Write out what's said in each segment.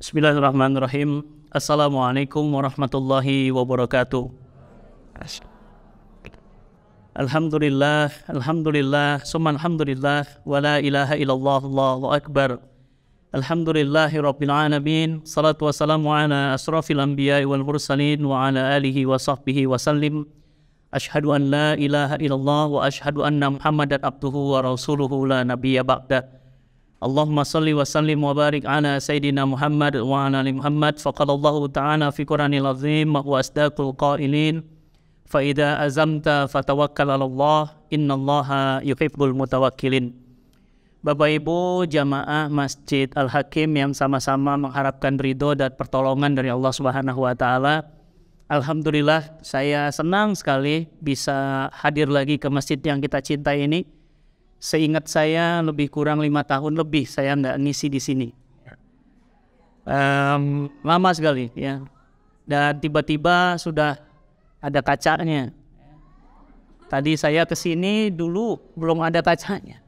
Bismillahirrahmanirrahim. Assalamualaikum warahmatullahi wabarakatuh. Alhamdulillah, alhamdulillah, summa alhamdulillah, wa la ilaha illallah, Allahu akbar. Alhamdulillahi rabbil alamin, salatu wassalamu ala asrafil anbiya wal mursalin wa ala alihi wa sahbihi wa sallim. Ashhadu an la ilaha illallah wa ashhadu anna Muhammadan abduhu wa rasuluhu la nabiyya ba'da. Allahumma salli wa sallim wa barik ala Sayyidina Muhammad wa ala ali Muhammad faqala Allah ta'ala fi Quranil azim wa asdaqul qailin fa idza azamta fatawakkal 'ala Allah innallaha yuhibbul mutawakkilin Bapak Ibu jamaah Masjid Al Hakim yang sama-sama mengharapkan ridho dan pertolongan dari Allah Subhanahu wa taala. Alhamdulillah saya senang sekali bisa hadir lagi ke masjid yang kita cintai ini seingat saya lebih kurang lima tahun lebih saya nggak ngisi di sini um, lama sekali ya dan tiba-tiba sudah ada kacanya tadi saya ke sini dulu belum ada kacanya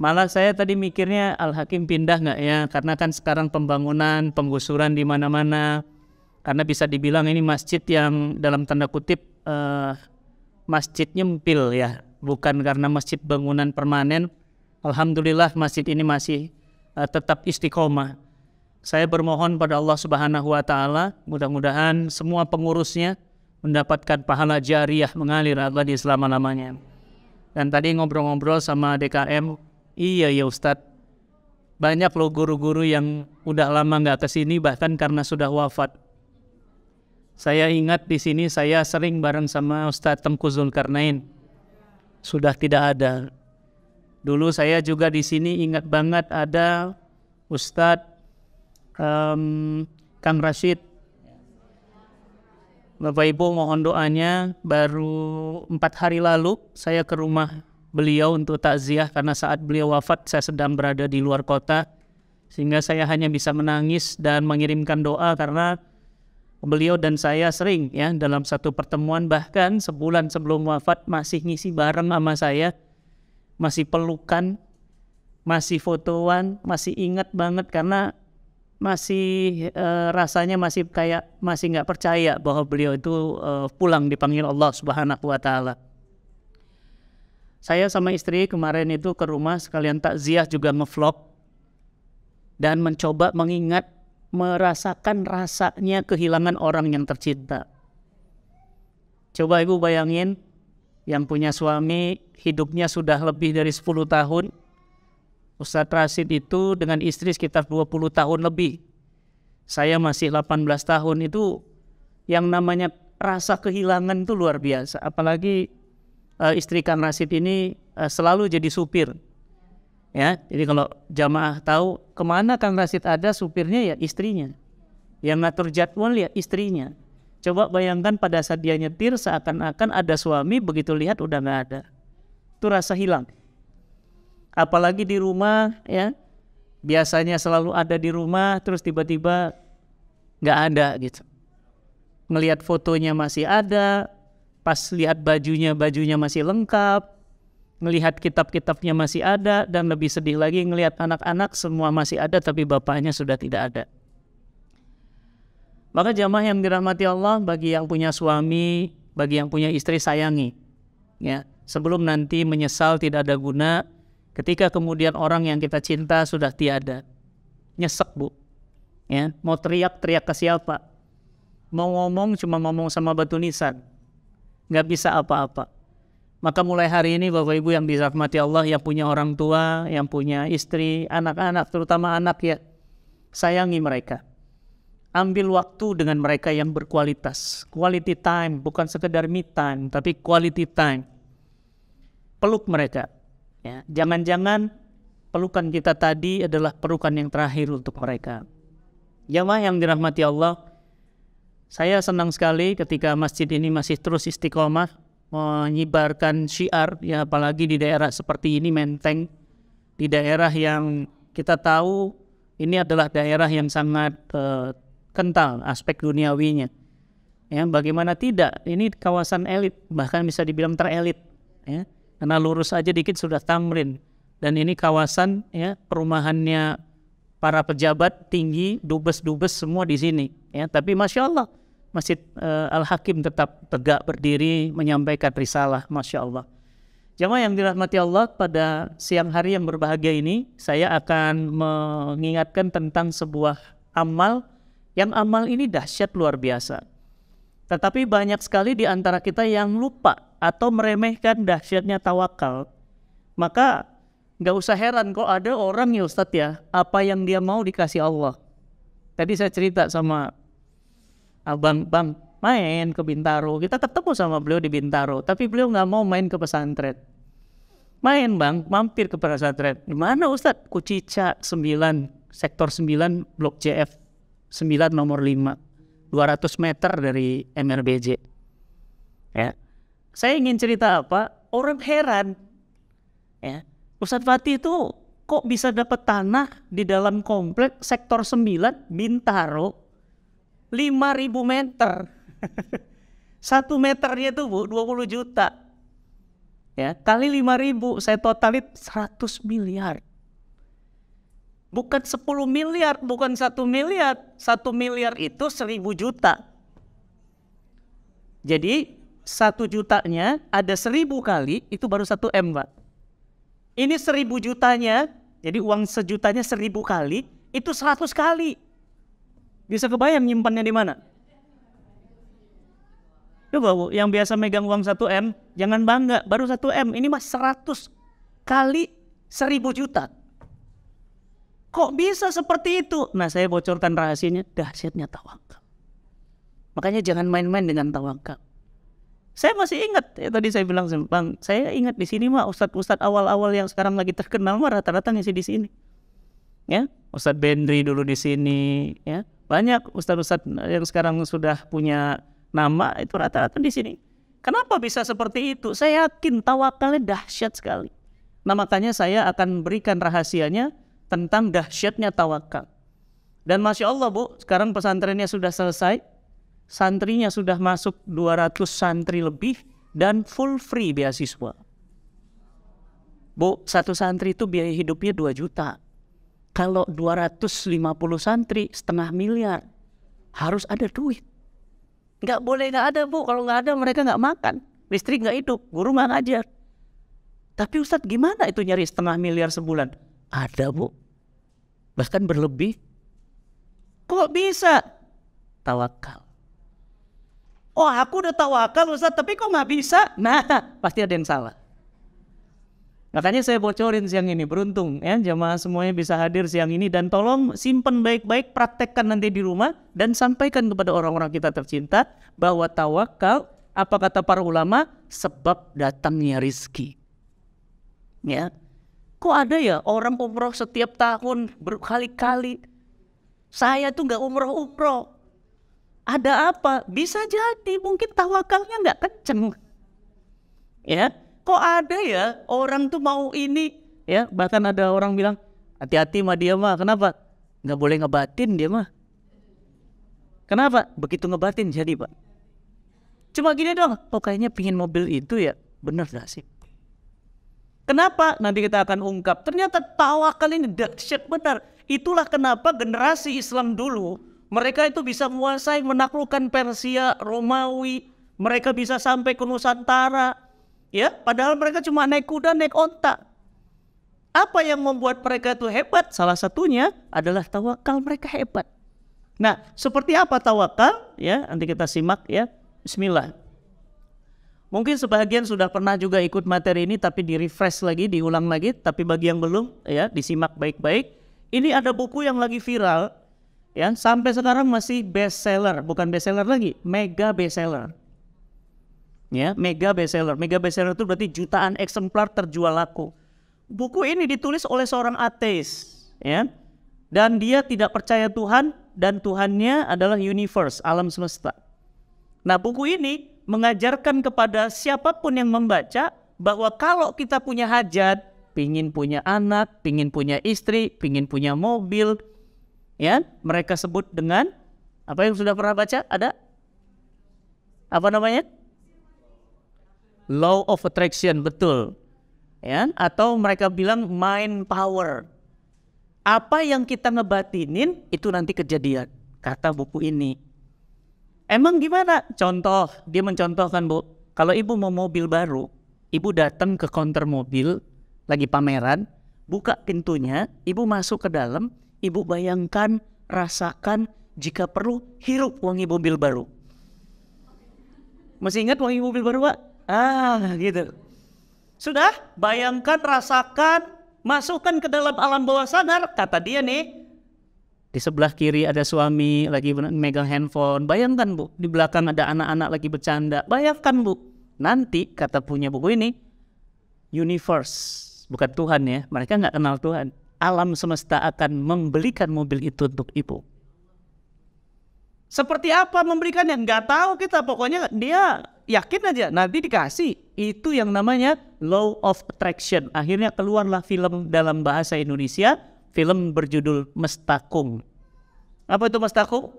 malah saya tadi mikirnya Al Hakim pindah nggak ya karena kan sekarang pembangunan penggusuran di mana-mana karena bisa dibilang ini masjid yang dalam tanda kutip uh, masjidnya empil ya bukan karena masjid bangunan permanen. Alhamdulillah masjid ini masih uh, tetap istiqomah. Saya bermohon pada Allah Subhanahu wa taala, mudah-mudahan semua pengurusnya mendapatkan pahala jariah mengalir Allah di selama-lamanya. Dan tadi ngobrol-ngobrol sama DKM, iya ya Ustadz, banyak loh guru-guru yang udah lama nggak kesini bahkan karena sudah wafat. Saya ingat di sini saya sering bareng sama Ustadz Tengku Zulkarnain sudah tidak ada. Dulu saya juga di sini ingat banget ada Ustadz um, Kang Rashid. Bapak Ibu mohon doanya baru empat hari lalu saya ke rumah beliau untuk takziah karena saat beliau wafat saya sedang berada di luar kota sehingga saya hanya bisa menangis dan mengirimkan doa karena beliau dan saya sering ya dalam satu pertemuan bahkan sebulan sebelum wafat masih ngisi bareng sama saya masih pelukan masih fotoan masih ingat banget karena masih e, rasanya masih kayak masih nggak percaya bahwa beliau itu e, pulang dipanggil Allah Subhanahu wa taala. Saya sama istri kemarin itu ke rumah sekalian takziah juga ngevlog dan mencoba mengingat merasakan rasanya kehilangan orang yang tercinta. Coba ibu bayangin yang punya suami hidupnya sudah lebih dari 10 tahun. Ustadz Rasid itu dengan istri sekitar 20 tahun lebih. Saya masih 18 tahun itu yang namanya rasa kehilangan itu luar biasa. Apalagi uh, istri Kang Rasid ini uh, selalu jadi supir ya jadi kalau jamaah tahu kemana Kang Rasid ada supirnya ya istrinya yang ngatur jadwal ya istrinya coba bayangkan pada saat dia nyetir seakan-akan ada suami begitu lihat udah nggak ada itu rasa hilang apalagi di rumah ya biasanya selalu ada di rumah terus tiba-tiba nggak ada gitu Melihat fotonya masih ada pas lihat bajunya bajunya masih lengkap melihat kitab-kitabnya masih ada dan lebih sedih lagi melihat anak-anak semua masih ada tapi bapaknya sudah tidak ada. Maka jamaah yang dirahmati Allah bagi yang punya suami, bagi yang punya istri sayangi. Ya, sebelum nanti menyesal tidak ada guna ketika kemudian orang yang kita cinta sudah tiada. Nyesek, Bu. Ya, mau teriak-teriak ke siapa? Mau ngomong cuma ngomong sama batu nisan. Nggak bisa apa-apa. Maka mulai hari ini Bapak Ibu yang dirahmati Allah, yang punya orang tua, yang punya istri, anak-anak, terutama anak ya, sayangi mereka. Ambil waktu dengan mereka yang berkualitas. Quality time, bukan sekedar me time, tapi quality time. Peluk mereka. Ya, jangan-jangan pelukan kita tadi adalah pelukan yang terakhir untuk mereka. Jamaah yang dirahmati Allah, saya senang sekali ketika masjid ini masih terus istiqomah menyebarkan syiar ya apalagi di daerah seperti ini Menteng di daerah yang kita tahu ini adalah daerah yang sangat uh, kental aspek duniawinya ya bagaimana tidak ini kawasan elit bahkan bisa dibilang terelit ya karena lurus aja dikit sudah Tamrin dan ini kawasan ya perumahannya para pejabat tinggi dubes-dubes semua di sini ya tapi masya Allah Masjid uh, Al-Hakim tetap tegak berdiri menyampaikan risalah, Masya Allah. Jemaah yang dirahmati Allah, pada siang hari yang berbahagia ini, saya akan mengingatkan tentang sebuah amal, yang amal ini dahsyat luar biasa. Tetapi banyak sekali di antara kita yang lupa atau meremehkan dahsyatnya tawakal. Maka nggak usah heran kok ada orang ya Ustadz ya, apa yang dia mau dikasih Allah. Tadi saya cerita sama abang bang main ke Bintaro kita ketemu sama beliau di Bintaro tapi beliau nggak mau main ke pesantren main bang mampir ke pesantren di mana Ustad? Kucica 9 sektor 9 blok JF 9 nomor 5 200 meter dari MRBJ ya saya ingin cerita apa orang heran ya Ustad Fatih itu kok bisa dapat tanah di dalam komplek sektor 9 Bintaro 5000 meter. Satu meternya itu Bu puluh juta. Ya, kali lima ribu saya totalin seratus miliar. Bukan sepuluh miliar, bukan satu miliar. satu miliar itu seribu juta. Jadi satu jutanya ada seribu kali itu baru satu M Pak. Ini seribu jutanya, jadi uang sejutanya seribu kali itu seratus kali. Bisa kebayang nyimpannya di mana? Coba bu, yang biasa megang uang 1M, jangan bangga, baru 1M. Ini mah 100 kali 1000 juta. Kok bisa seperti itu? Nah saya bocorkan rahasianya, dahsyatnya tawakal. Makanya jangan main-main dengan tawakal. Saya masih ingat ya tadi saya bilang sama Bang, saya ingat di sini mah ustadz-ustadz awal-awal yang sekarang lagi terkenal mah rata-rata ngisi di sini. Ya, Ustadz Bendri dulu di sini, ya. Banyak ustadz-ustadz yang sekarang sudah punya nama itu rata-rata di sini. Kenapa bisa seperti itu? Saya yakin tawakalnya dahsyat sekali. Nah makanya saya akan berikan rahasianya tentang dahsyatnya tawakal. Dan Masya Allah Bu, sekarang pesantrennya sudah selesai. Santrinya sudah masuk 200 santri lebih dan full free beasiswa. Bu, satu santri itu biaya hidupnya 2 juta. Kalau 250 santri setengah miliar harus ada duit. Nggak boleh nggak ada bu, kalau nggak ada mereka nggak makan, listrik nggak hidup, guru nggak ngajar. Tapi Ustadz gimana itu nyari setengah miliar sebulan? Ada bu, bahkan berlebih. Kok bisa? Tawakal. Oh aku udah tawakal Ustadz, tapi kok nggak bisa? Nah, pasti ada yang salah. Makanya saya bocorin siang ini, beruntung ya jemaah semuanya bisa hadir siang ini dan tolong simpen baik-baik, praktekkan nanti di rumah dan sampaikan kepada orang-orang kita tercinta bahwa tawakal apa kata para ulama sebab datangnya rizki. Ya, kok ada ya orang umroh setiap tahun berkali-kali. Saya tuh nggak umroh-umroh. Ada apa? Bisa jadi mungkin tawakalnya nggak kenceng. Ya, kok ada ya orang tuh mau ini ya bahkan ada orang bilang hati-hati mah dia mah kenapa nggak boleh ngebatin dia mah kenapa begitu ngebatin jadi pak cuma gini dong kok oh, kayaknya pingin mobil itu ya bener gak sih Kenapa? Nanti kita akan ungkap. Ternyata tawa kali ini dahsyat benar. Itulah kenapa generasi Islam dulu mereka itu bisa menguasai menaklukkan Persia, Romawi, mereka bisa sampai ke Nusantara, Ya, padahal mereka cuma naik kuda, naik onta. Apa yang membuat mereka itu hebat? Salah satunya adalah tawakal mereka hebat. Nah, seperti apa tawakal? Ya, nanti kita simak ya. Bismillah. Mungkin sebagian sudah pernah juga ikut materi ini tapi di refresh lagi, diulang lagi, tapi bagi yang belum ya disimak baik-baik. Ini ada buku yang lagi viral ya, sampai sekarang masih best seller, bukan best seller lagi, mega best seller ya mega bestseller. Mega bestseller itu berarti jutaan eksemplar terjual laku. Buku ini ditulis oleh seorang ateis, ya. Dan dia tidak percaya Tuhan dan Tuhannya adalah universe, alam semesta. Nah, buku ini mengajarkan kepada siapapun yang membaca bahwa kalau kita punya hajat, pingin punya anak, pingin punya istri, pingin punya mobil, ya, mereka sebut dengan apa yang sudah pernah baca? Ada apa namanya? law of attraction betul ya atau mereka bilang mind power apa yang kita ngebatinin itu nanti kejadian kata buku ini emang gimana contoh dia mencontohkan bu kalau ibu mau mobil baru ibu datang ke konter mobil lagi pameran buka pintunya ibu masuk ke dalam ibu bayangkan rasakan jika perlu hirup wangi mobil baru masih ingat wangi mobil baru pak Ah, gitu. Sudah? Bayangkan, rasakan, masukkan ke dalam alam bawah sadar. Kata dia nih, di sebelah kiri ada suami lagi megang handphone. Bayangkan bu, di belakang ada anak-anak lagi bercanda. Bayangkan bu, nanti kata punya buku ini, universe, bukan Tuhan ya. Mereka nggak kenal Tuhan. Alam semesta akan membelikan mobil itu untuk ibu. Seperti apa memberikannya? Nggak tahu kita. Pokoknya dia yakin aja nanti dikasih. Itu yang namanya law of attraction. Akhirnya keluarlah film dalam bahasa Indonesia. Film berjudul Mestakung. Apa itu Mestakung?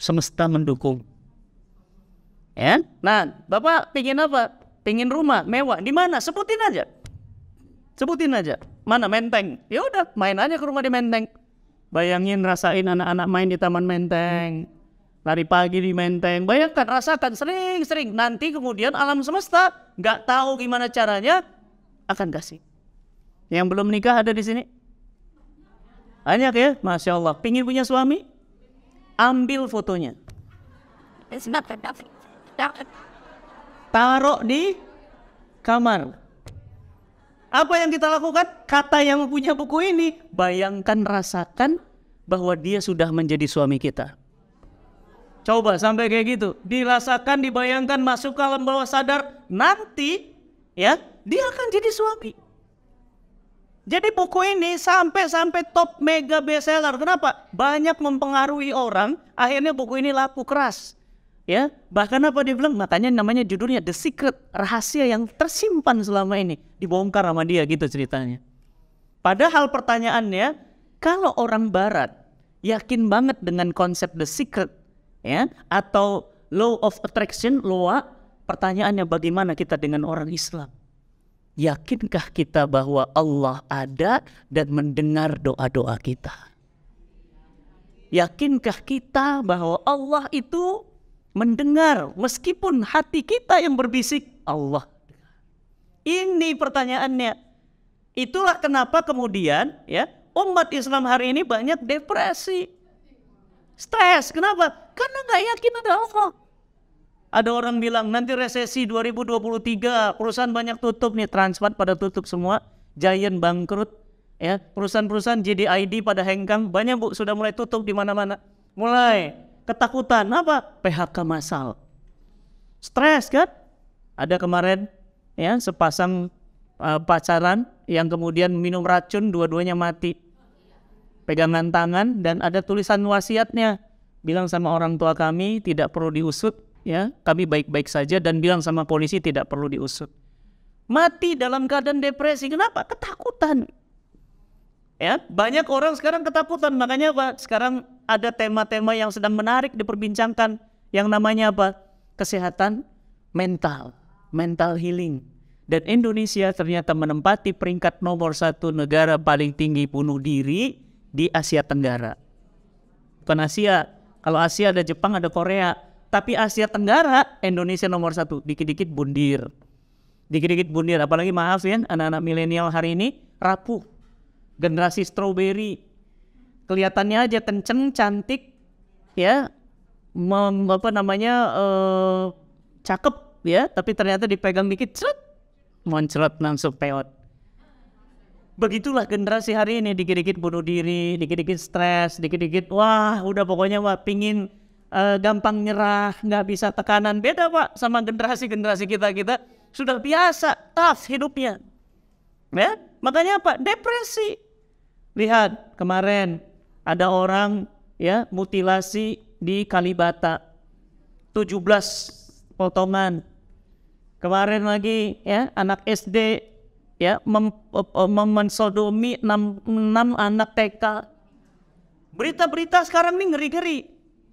Semesta mendukung. Ya? Nah, Bapak pingin apa? Pingin rumah mewah. Di mana? Sebutin aja. Sebutin aja. Mana menteng? Ya udah, main aja ke rumah di menteng Bayangin rasain anak-anak main di Taman Menteng. Lari pagi di Menteng. Bayangkan, rasakan sering-sering. Nanti kemudian alam semesta nggak tahu gimana caranya akan kasih. Yang belum nikah ada di sini? Banyak ya, Masya Allah. Pingin punya suami? Ambil fotonya. Taruh di kamar. Apa yang kita lakukan? Kata yang punya buku ini, bayangkan rasakan bahwa dia sudah menjadi suami kita. Coba sampai kayak gitu, dirasakan, dibayangkan, masuk ke alam bawah sadar, nanti ya dia akan jadi suami. Jadi buku ini sampai-sampai top mega bestseller. Kenapa? Banyak mempengaruhi orang, akhirnya buku ini laku keras ya bahkan apa dia bilang makanya namanya judulnya the secret rahasia yang tersimpan selama ini dibongkar sama dia gitu ceritanya padahal pertanyaannya kalau orang barat yakin banget dengan konsep the secret ya atau law of attraction loa pertanyaannya bagaimana kita dengan orang Islam yakinkah kita bahwa Allah ada dan mendengar doa-doa kita yakinkah kita bahwa Allah itu mendengar meskipun hati kita yang berbisik Allah. Ini pertanyaannya. Itulah kenapa kemudian ya umat Islam hari ini banyak depresi. Stres. Kenapa? Karena nggak yakin ada Allah. Ada orang bilang nanti resesi 2023 perusahaan banyak tutup nih Transmart pada tutup semua, Giant bangkrut, ya perusahaan-perusahaan JDID pada hengkang banyak bu sudah mulai tutup di mana-mana. Mulai ketakutan apa PHK massal stres kan ada kemarin ya sepasang uh, pacaran yang kemudian minum racun dua-duanya mati pegangan tangan dan ada tulisan wasiatnya bilang sama orang tua kami tidak perlu diusut ya kami baik-baik saja dan bilang sama polisi tidak perlu diusut mati dalam keadaan depresi kenapa ketakutan Ya, banyak orang sekarang ketakutan. Makanya apa? Sekarang ada tema-tema yang sedang menarik diperbincangkan yang namanya apa? Kesehatan mental, mental healing. Dan Indonesia ternyata menempati peringkat nomor satu negara paling tinggi bunuh diri di Asia Tenggara. Bukan Asia, kalau Asia ada Jepang, ada Korea. Tapi Asia Tenggara, Indonesia nomor satu. Dikit-dikit bundir. Dikit-dikit bundir. Apalagi maaf ya, anak-anak milenial hari ini rapuh generasi strawberry kelihatannya aja kenceng cantik ya mem, apa namanya uh, cakep ya tapi ternyata dipegang dikit cerut moncret langsung peot begitulah generasi hari ini dikit-dikit bunuh diri dikit-dikit stres dikit-dikit wah udah pokoknya wah pingin uh, gampang nyerah nggak bisa tekanan beda pak sama generasi generasi kita kita sudah biasa tough hidupnya ya makanya apa depresi Lihat kemarin ada orang ya mutilasi di Kalibata. 17 potongan. Kemarin lagi ya anak SD ya mem, mem mem 6, 6 anak TK. Berita-berita sekarang nih ngeri-ngeri.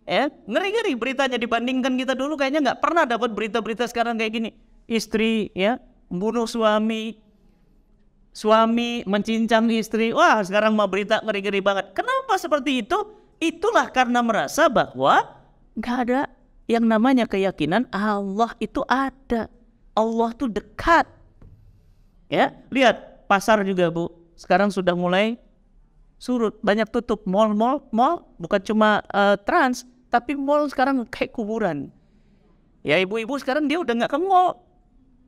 Ya, ngeri-ngeri beritanya dibandingkan kita dulu kayaknya nggak pernah dapat berita-berita sekarang kayak gini. Istri ya bunuh suami, suami mencincang istri. Wah, sekarang mau berita ngeri-ngeri banget. Kenapa seperti itu? Itulah karena merasa bahwa nggak ada yang namanya keyakinan Allah itu ada. Allah tuh dekat. Ya, lihat pasar juga, Bu. Sekarang sudah mulai surut, banyak tutup mall-mall, mall bukan cuma uh, trans, tapi mall sekarang kayak kuburan. Ya ibu-ibu sekarang dia udah nggak ke mall,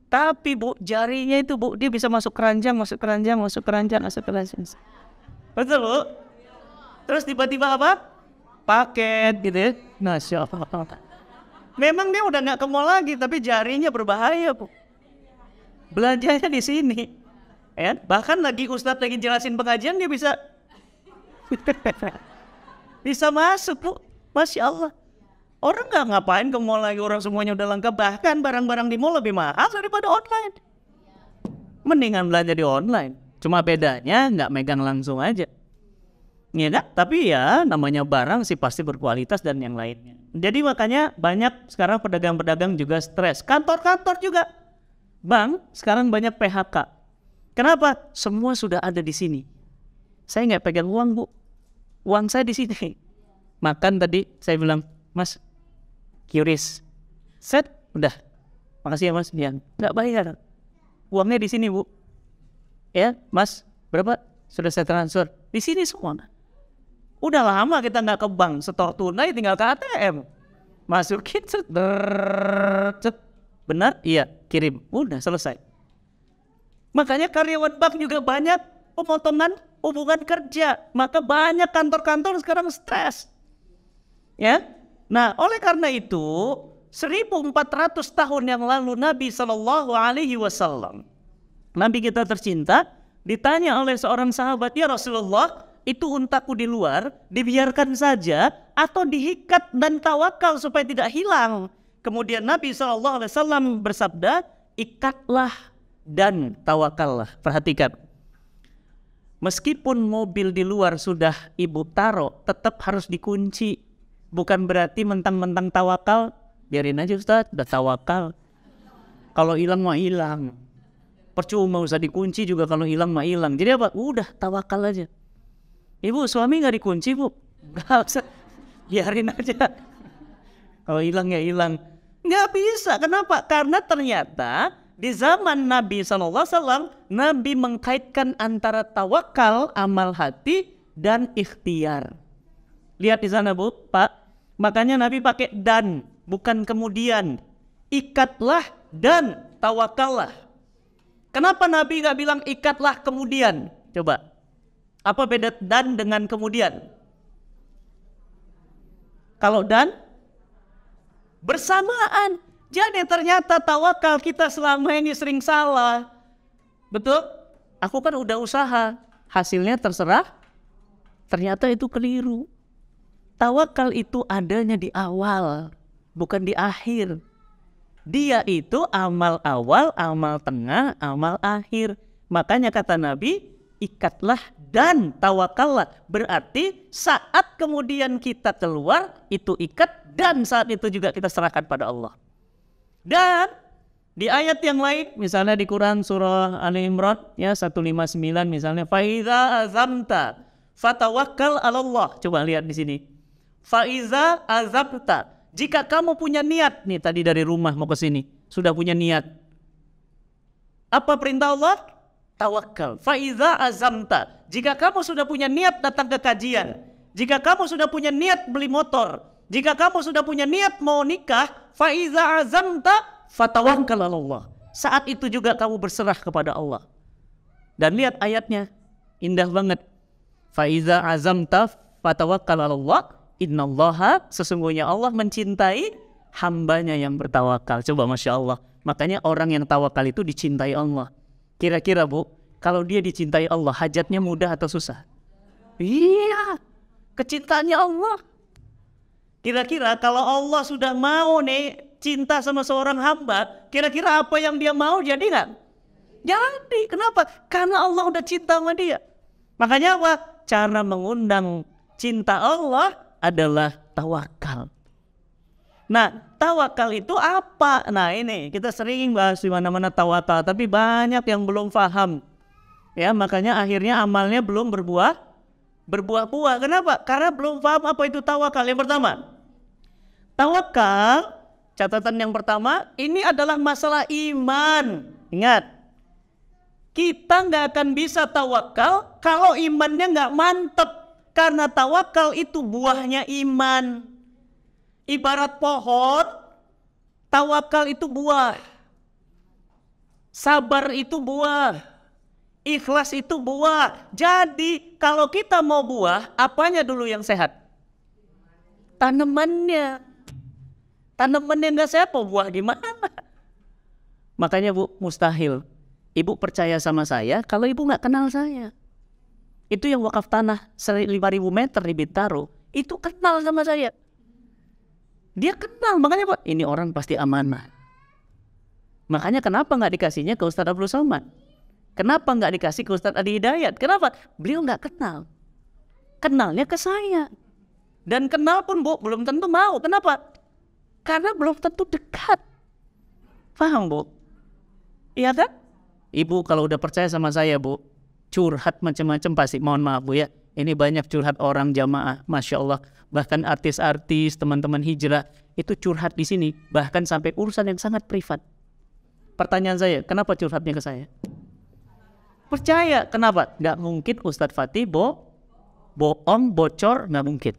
tapi bu, jarinya itu bu, dia bisa masuk keranjang, masuk keranjang, masuk keranjang, masuk keranjang. Betul bu? Terus tiba-tiba apa? Paket gitu ya. Masya Allah. Memang dia udah nggak ke mall lagi, tapi jarinya berbahaya bu. Belanjanya di sini. Ya, bahkan lagi Ustadz lagi jelasin pengajian dia bisa bisa masuk bu. Masya Allah. Orang nggak ngapain ke mall lagi, orang semuanya udah lengkap. Bahkan barang-barang di mall lebih mahal daripada online. Mendingan belanja di online. Cuma bedanya nggak megang langsung aja. Iya kan? Tapi ya namanya barang sih pasti berkualitas dan yang lainnya. Jadi makanya banyak sekarang pedagang-pedagang juga stres. Kantor-kantor juga. Bang, sekarang banyak PHK. Kenapa? Semua sudah ada di sini. Saya nggak pegang uang, Bu. Uang saya di sini. Makan tadi saya bilang, Mas, Kiris, Set, udah. Makasih ya Mas, ya. Nggak bayar. Uangnya di sini, Bu. Ya, Mas, berapa? Sudah saya transfer. Di sini semua. Udah lama kita nggak ke bank, setor tunai tinggal ke ATM. Masukin, cet, Benar? Iya, kirim. Udah selesai. Makanya karyawan bank juga banyak pemotongan hubungan kerja. Maka banyak kantor-kantor sekarang stres. Ya, Nah, oleh karena itu, 1400 tahun yang lalu Nabi Shallallahu alaihi wasallam Nabi kita tercinta ditanya oleh seorang sahabat, "Ya Rasulullah, itu untaku di luar dibiarkan saja atau diikat dan tawakal supaya tidak hilang?" Kemudian Nabi Shallallahu alaihi wasallam bersabda, "Ikatlah dan tawakallah." Perhatikan. Meskipun mobil di luar sudah ibu taruh, tetap harus dikunci bukan berarti mentang-mentang tawakal biarin aja Ustaz udah tawakal kalau hilang mah hilang percuma usah dikunci juga kalau hilang mah hilang jadi apa udah tawakal aja ibu suami nggak dikunci bu nggak usah biarin aja kalau hilang ya hilang nggak bisa kenapa karena ternyata di zaman Nabi SAW, Nabi mengkaitkan antara tawakal, amal hati, dan ikhtiar. Lihat di sana Bu, Pak. Makanya Nabi pakai dan, bukan kemudian. Ikatlah dan tawakallah. Kenapa Nabi nggak bilang ikatlah kemudian? Coba. Apa beda dan dengan kemudian? Kalau dan bersamaan. Jadi ternyata tawakal kita selama ini sering salah. Betul? Aku kan udah usaha, hasilnya terserah. Ternyata itu keliru. Tawakal itu adanya di awal, bukan di akhir. Dia itu amal awal, amal tengah, amal akhir. Makanya kata Nabi, ikatlah dan tawakallah. Berarti saat kemudian kita keluar, itu ikat dan saat itu juga kita serahkan pada Allah. Dan di ayat yang lain, misalnya di Quran surah Ali Imran ya 159 misalnya, faida azamta fatawakkal Allah. Coba lihat di sini. Faiza azabta. Jika kamu punya niat nih tadi dari rumah mau ke sini, sudah punya niat. Apa perintah Allah? Tawakal. Faiza azamta. Jika kamu sudah punya niat datang ke kajian, jika kamu sudah punya niat beli motor, jika kamu sudah punya niat mau nikah, faiza azamta fatawakal Allah. Saat itu juga kamu berserah kepada Allah. Dan lihat ayatnya, indah banget. Faiza azamta fatawakal Allah Innallaha sesungguhnya Allah mencintai hambanya yang bertawakal. Coba Masya Allah. Makanya orang yang tawakal itu dicintai Allah. Kira-kira Bu, kalau dia dicintai Allah, hajatnya mudah atau susah? Iya, kecintaannya Allah. Kira-kira kalau Allah sudah mau nih cinta sama seorang hamba, kira-kira apa yang dia mau jadi nggak? Jadi, kenapa? Karena Allah udah cinta sama dia. Makanya apa? Cara mengundang cinta Allah adalah tawakal. Nah, tawakal itu apa? Nah, ini kita sering bahas di mana-mana tawakal, tapi banyak yang belum paham. Ya, makanya akhirnya amalnya belum berbuah berbuah-buah. Kenapa? Karena belum paham apa itu tawakal. Yang pertama, tawakal catatan yang pertama, ini adalah masalah iman. Ingat, kita nggak akan bisa tawakal kalau imannya nggak mantep. Karena tawakal itu buahnya iman. Ibarat pohon, tawakal itu buah. Sabar itu buah. Ikhlas itu buah. Jadi kalau kita mau buah, apanya dulu yang sehat? Tanamannya. Tanamannya nggak sehat, mau buah gimana? Makanya Bu, mustahil. Ibu percaya sama saya kalau ibu nggak kenal saya itu yang wakaf tanah 5000 meter di Bintaro itu kenal sama saya dia kenal makanya pak ini orang pasti amanah makanya kenapa nggak dikasihnya ke Ustadz Abdul Somad kenapa nggak dikasih ke Ustadz Adi Hidayat kenapa beliau nggak kenal kenalnya ke saya dan kenal pun bu belum tentu mau kenapa karena belum tentu dekat paham bu iya kan ibu kalau udah percaya sama saya bu curhat macam-macam pasti mohon maaf bu ya ini banyak curhat orang jamaah masya Allah bahkan artis-artis teman-teman hijrah itu curhat di sini bahkan sampai urusan yang sangat privat pertanyaan saya kenapa curhatnya ke saya percaya kenapa nggak mungkin Ustadz Fatih bo bohong bocor nggak mungkin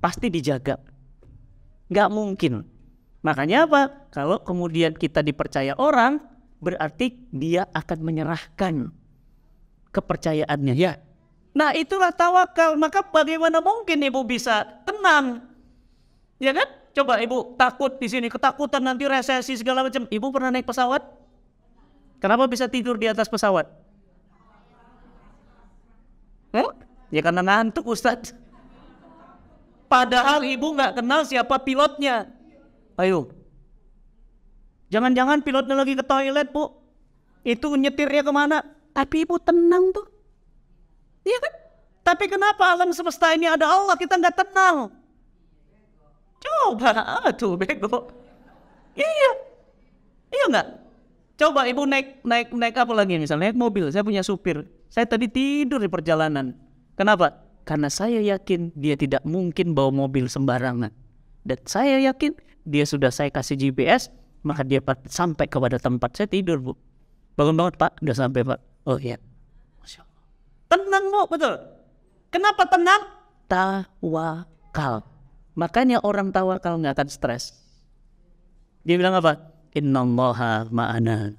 pasti dijaga nggak mungkin makanya apa kalau kemudian kita dipercaya orang berarti dia akan menyerahkan kepercayaannya ya. Nah itulah tawakal. Maka bagaimana mungkin ibu bisa tenang? Ya kan? Coba ibu takut di sini, ketakutan nanti resesi segala macam. Ibu pernah naik pesawat? Kenapa bisa tidur di atas pesawat? Hmm? Ya karena ngantuk Ustadz. Padahal ibu nggak kenal siapa pilotnya. Ayo. Jangan-jangan pilotnya lagi ke toilet, Bu. Itu nyetirnya kemana? Tapi ibu tenang tuh. Iya kan? Tapi kenapa alam semesta ini ada Allah kita nggak tenang? Coba tuh bego. Iya. Iya nggak? Coba ibu naik naik naik apa lagi misalnya naik mobil. Saya punya supir. Saya tadi tidur di perjalanan. Kenapa? Karena saya yakin dia tidak mungkin bawa mobil sembarangan. Dan saya yakin dia sudah saya kasih GPS, maka dia sampai kepada tempat saya tidur, Bu. bangun banget Pak. Udah sampai, Pak. Oh iya. Tenang kok, betul. Kenapa tenang? Tawakal. Makanya orang tawakal nggak akan stres. Dia bilang apa? Innallaha ma'ana.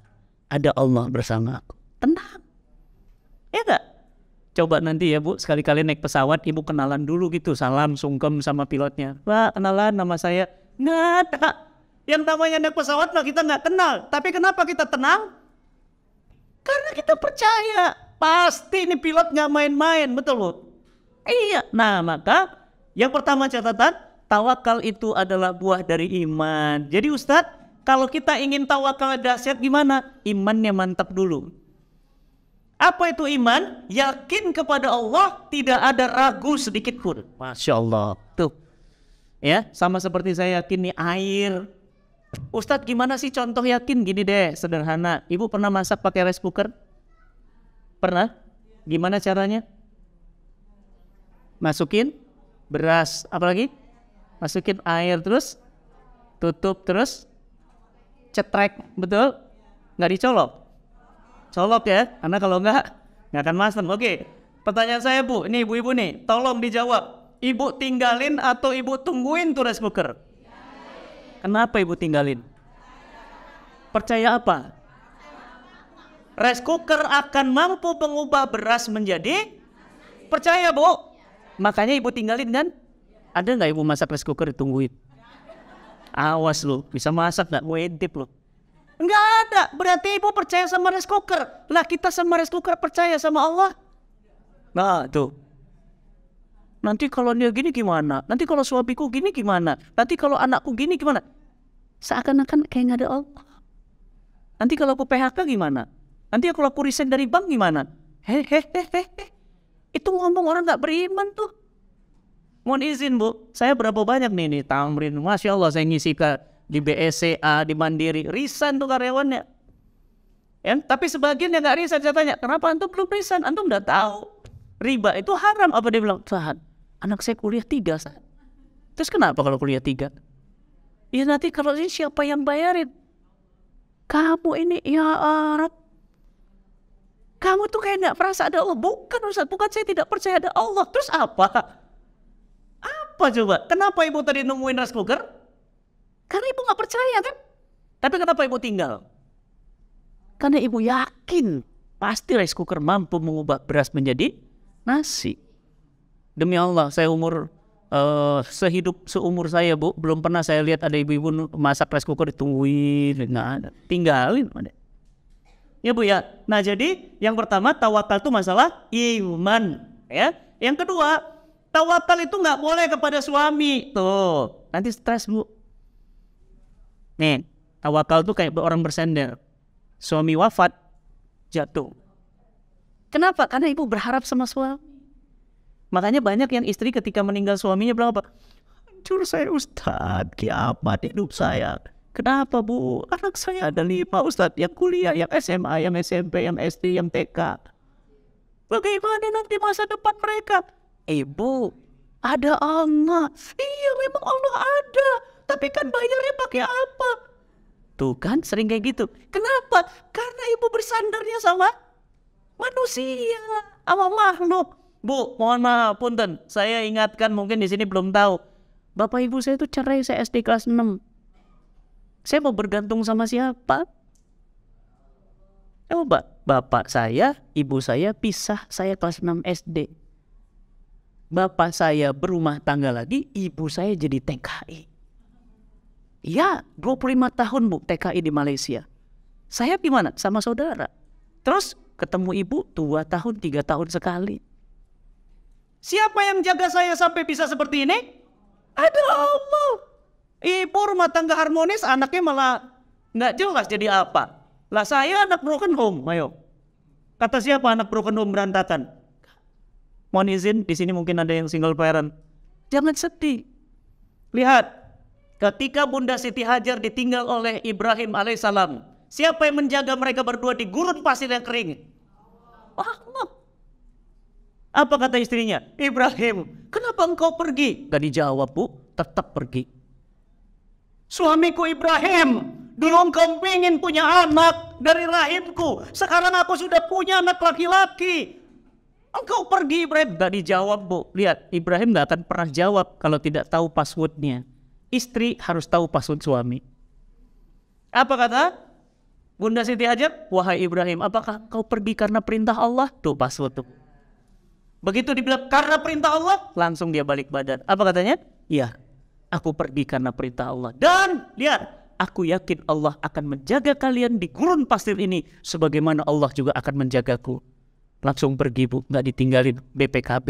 Ada Allah bersama aku. Tenang. Ya enggak? Coba nanti ya Bu, sekali-kali naik pesawat Ibu kenalan dulu gitu, salam sungkem sama pilotnya. Pak, kenalan nama saya. Nggak ada. Yang namanya naik pesawat mah kita nggak kenal. Tapi kenapa kita tenang? Karena kita percaya pasti ini pilot nggak main-main, betul loh. Iya. Nah maka yang pertama catatan tawakal itu adalah buah dari iman. Jadi Ustadz kalau kita ingin tawakal dahsyat gimana? Imannya mantap dulu. Apa itu iman? Yakin kepada Allah tidak ada ragu sedikit pun. Masya Allah. Tuh. Ya, sama seperti saya yakin nih air Ustadz gimana sih contoh yakin gini deh sederhana ibu pernah masak pakai rice cooker pernah gimana caranya masukin beras apalagi masukin air terus tutup terus cetrek betul nggak dicolok colok ya karena kalau nggak nggak akan masak. oke pertanyaan saya bu ini ibu-ibu nih tolong dijawab ibu tinggalin atau ibu tungguin tuh rice cooker Kenapa ibu tinggalin? Percaya apa? Rice cooker akan mampu mengubah beras menjadi percaya bu. Makanya ibu tinggalin kan? Ada nggak ibu masak rice cooker ditungguin? Awas lu, bisa masak nggak? Gue intip lu. Nggak ada. Berarti ibu percaya sama rice cooker. Lah kita sama rice cooker percaya sama Allah. Nah tuh. Nanti kalau dia gini gimana? Nanti kalau suamiku gini gimana? Nanti kalau anakku gini gimana? Seakan-akan kayak nggak ada Allah. Nanti kalau aku PHK gimana? Nanti kalau aku resign dari bank gimana? Hehehehe. Itu ngomong orang nggak beriman tuh. Mohon izin bu, saya berapa banyak nih nih tamrin. Masya Allah saya ngisi ke di BSCA, e di Mandiri. Resign tuh karyawannya. Ya, tapi sebagian yang nggak resign saya tanya, kenapa antum belum resign? Antum udah tahu riba itu haram apa dia bilang Tuhan anak saya kuliah tiga sah. terus kenapa kalau kuliah tiga ya nanti kalau ini siapa yang bayarin kamu ini ya Arab kamu tuh kayak nggak merasa ada Allah bukan Ustaz bukan saya tidak percaya ada Allah terus apa apa coba kenapa ibu tadi nemuin rice cooker karena ibu nggak percaya kan tapi kenapa ibu tinggal karena ibu yakin pasti rice cooker mampu mengubah beras menjadi nasi Demi Allah, saya umur uh, sehidup seumur saya bu, belum pernah saya lihat ada ibu-ibu masak rice cooker ditungguin, ada, tinggalin. Ya bu ya. Nah jadi yang pertama tawakal itu masalah iman, ya. Yang kedua tawakal itu nggak boleh kepada suami tuh, nanti stres bu. Nih tawakal itu kayak orang bersender, suami wafat jatuh. Kenapa? Karena ibu berharap sama suami. Makanya banyak yang istri ketika meninggal suaminya berapa? apa? Hancur saya Ustadz, kiamat hidup saya. Kenapa Bu? Anak saya ada lima Ustadz, yang kuliah, yang SMA, yang SMP, yang SD, yang TK. Bagaimana nanti masa depan mereka? Ibu, ada Allah. Iya memang Allah ada. Tapi kan bayarnya pakai apa? Tuh kan sering kayak gitu. Kenapa? Karena ibu bersandarnya sama manusia, sama makhluk Bu, mohon maaf, punten. Saya ingatkan mungkin di sini belum tahu. Bapak ibu saya itu cerai, saya SD kelas 6. Saya mau bergantung sama siapa? Eh, bapak saya, ibu saya pisah, saya kelas 6 SD. Bapak saya berumah tangga lagi, ibu saya jadi TKI. Ya, 25 tahun bu TKI di Malaysia. Saya gimana? Sama saudara. Terus ketemu ibu 2 tahun, 3 tahun sekali. Siapa yang jaga saya sampai bisa seperti ini? Ada Allah. Ibu rumah tangga harmonis, anaknya malah nggak jelas jadi apa. Lah saya anak broken home, ayo. Kata siapa anak broken home berantakan? Mohon izin, di sini mungkin ada yang single parent. Jangan sedih. Lihat, ketika Bunda Siti Hajar ditinggal oleh Ibrahim alaihissalam, siapa yang menjaga mereka berdua di gurun pasir yang kering? Allah. Apa kata istrinya? Ibrahim, kenapa engkau pergi? Gak dijawab bu, tetap pergi. Suamiku Ibrahim, dulu engkau ingin punya anak dari rahimku. Sekarang aku sudah punya anak laki-laki. Engkau pergi Ibrahim. Gak dijawab bu. Lihat, Ibrahim gak akan pernah jawab kalau tidak tahu passwordnya. Istri harus tahu password suami. Apa kata? Bunda Siti Hajar, wahai Ibrahim, apakah kau pergi karena perintah Allah? Tuh password tuh. Begitu dibilang karena perintah Allah, langsung dia balik badan. Apa katanya? Iya, aku pergi karena perintah Allah. Dan lihat, aku yakin Allah akan menjaga kalian di gurun pasir ini sebagaimana Allah juga akan menjagaku. Langsung pergi bu, gak ditinggalin BPKB.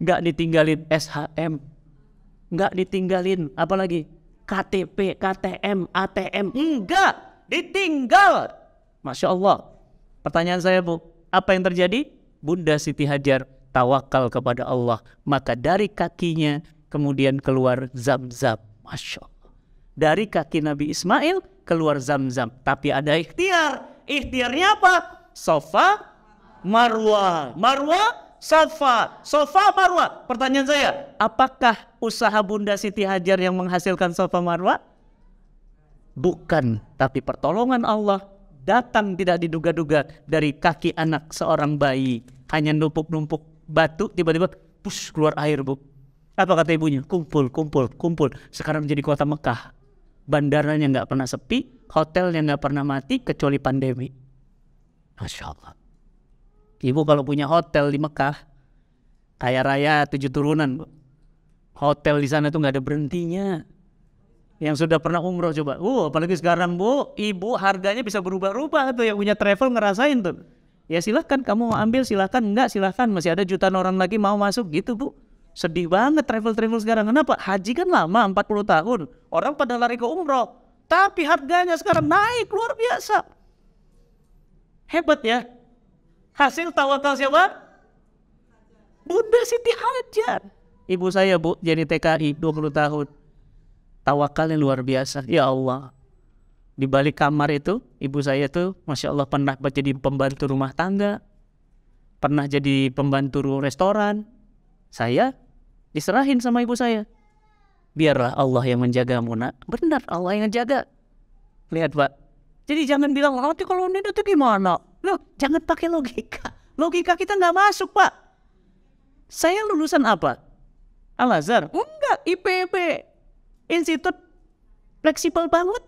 Gak ditinggalin SHM. Gak ditinggalin, apalagi KTP, KTM, ATM. Enggak, ditinggal. Masya Allah. Pertanyaan saya bu, apa yang terjadi? Bunda Siti Hajar tawakal kepada Allah. Maka dari kakinya kemudian keluar zam-zam. Masya Allah. Dari kaki Nabi Ismail keluar zam-zam. Tapi ada ikhtiar. Ikhtiarnya apa? Sofa, marwa. Marwa, Sofa, Sofa Marwa. Pertanyaan saya, apakah usaha Bunda Siti Hajar yang menghasilkan Sofa Marwa? Bukan, tapi pertolongan Allah datang tidak diduga-duga dari kaki anak seorang bayi hanya numpuk-numpuk batu tiba-tiba push keluar air bu apa kata ibunya kumpul kumpul kumpul sekarang menjadi kota Mekah bandaranya nggak pernah sepi hotelnya nggak pernah mati kecuali pandemi masya Allah ibu kalau punya hotel di Mekah kayak raya tujuh turunan bu hotel di sana tuh nggak ada berhentinya yang sudah pernah umroh coba. Uh, apalagi sekarang bu, ibu harganya bisa berubah-ubah tuh yang punya travel ngerasain tuh. Ya silahkan kamu mau ambil silahkan, enggak silahkan. Masih ada jutaan orang lagi mau masuk gitu bu. Sedih banget travel-travel sekarang. Kenapa? Haji kan lama 40 tahun. Orang pada lari ke umroh. Tapi harganya sekarang naik luar biasa. Hebat ya. Hasil tawakal siapa? Bunda Siti Hajar. Ibu saya bu jadi TKI 20 tahun tawakal yang luar biasa. Ya Allah, di balik kamar itu, ibu saya itu, masya Allah pernah jadi pembantu rumah tangga, pernah jadi pembantu restoran. Saya diserahin sama ibu saya. Biarlah Allah yang menjaga nak. Benar Allah yang menjaga. Lihat pak. Jadi jangan bilang nanti ah, kalau ini itu gimana. Loh, jangan pakai logika. Logika kita nggak masuk pak. Saya lulusan apa? Al Azhar? Enggak, IPB institut fleksibel banget.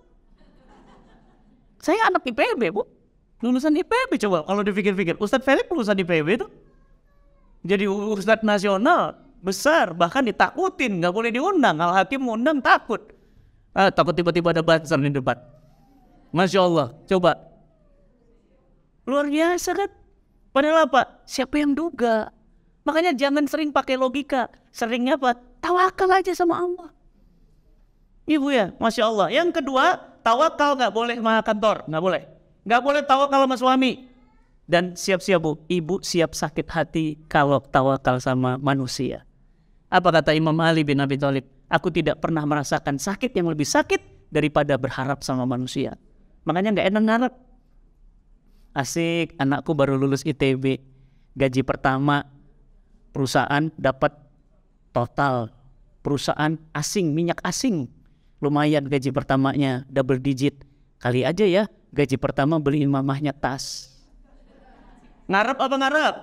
Saya anak IPB, Bu. Lulusan IPB coba kalau dipikir-pikir. Ustadz Felix lulusan IPB itu. Jadi Ustadz nasional besar, bahkan ditakutin, nggak boleh diundang. Al Hakim undang takut. Ah, takut tiba-tiba ada banser di depan. Masya Allah, coba. Luar biasa kan? Padahal apa? Siapa yang duga? Makanya jangan sering pakai logika. Seringnya apa? Tawakal aja sama Allah. Ibu ya, Masya Allah. Yang kedua, tawakal nggak boleh sama kantor, nggak boleh. Nggak boleh tawakal sama suami. Dan siap-siap bu, ibu siap sakit hati kalau tawakal sama manusia. Apa kata Imam Ali bin Abi Thalib? Aku tidak pernah merasakan sakit yang lebih sakit daripada berharap sama manusia. Makanya nggak enak ngarep. Asik, anakku baru lulus ITB, gaji pertama perusahaan dapat total perusahaan asing minyak asing lumayan gaji pertamanya double digit kali aja ya gaji pertama beliin mamahnya tas ngarep apa ngarep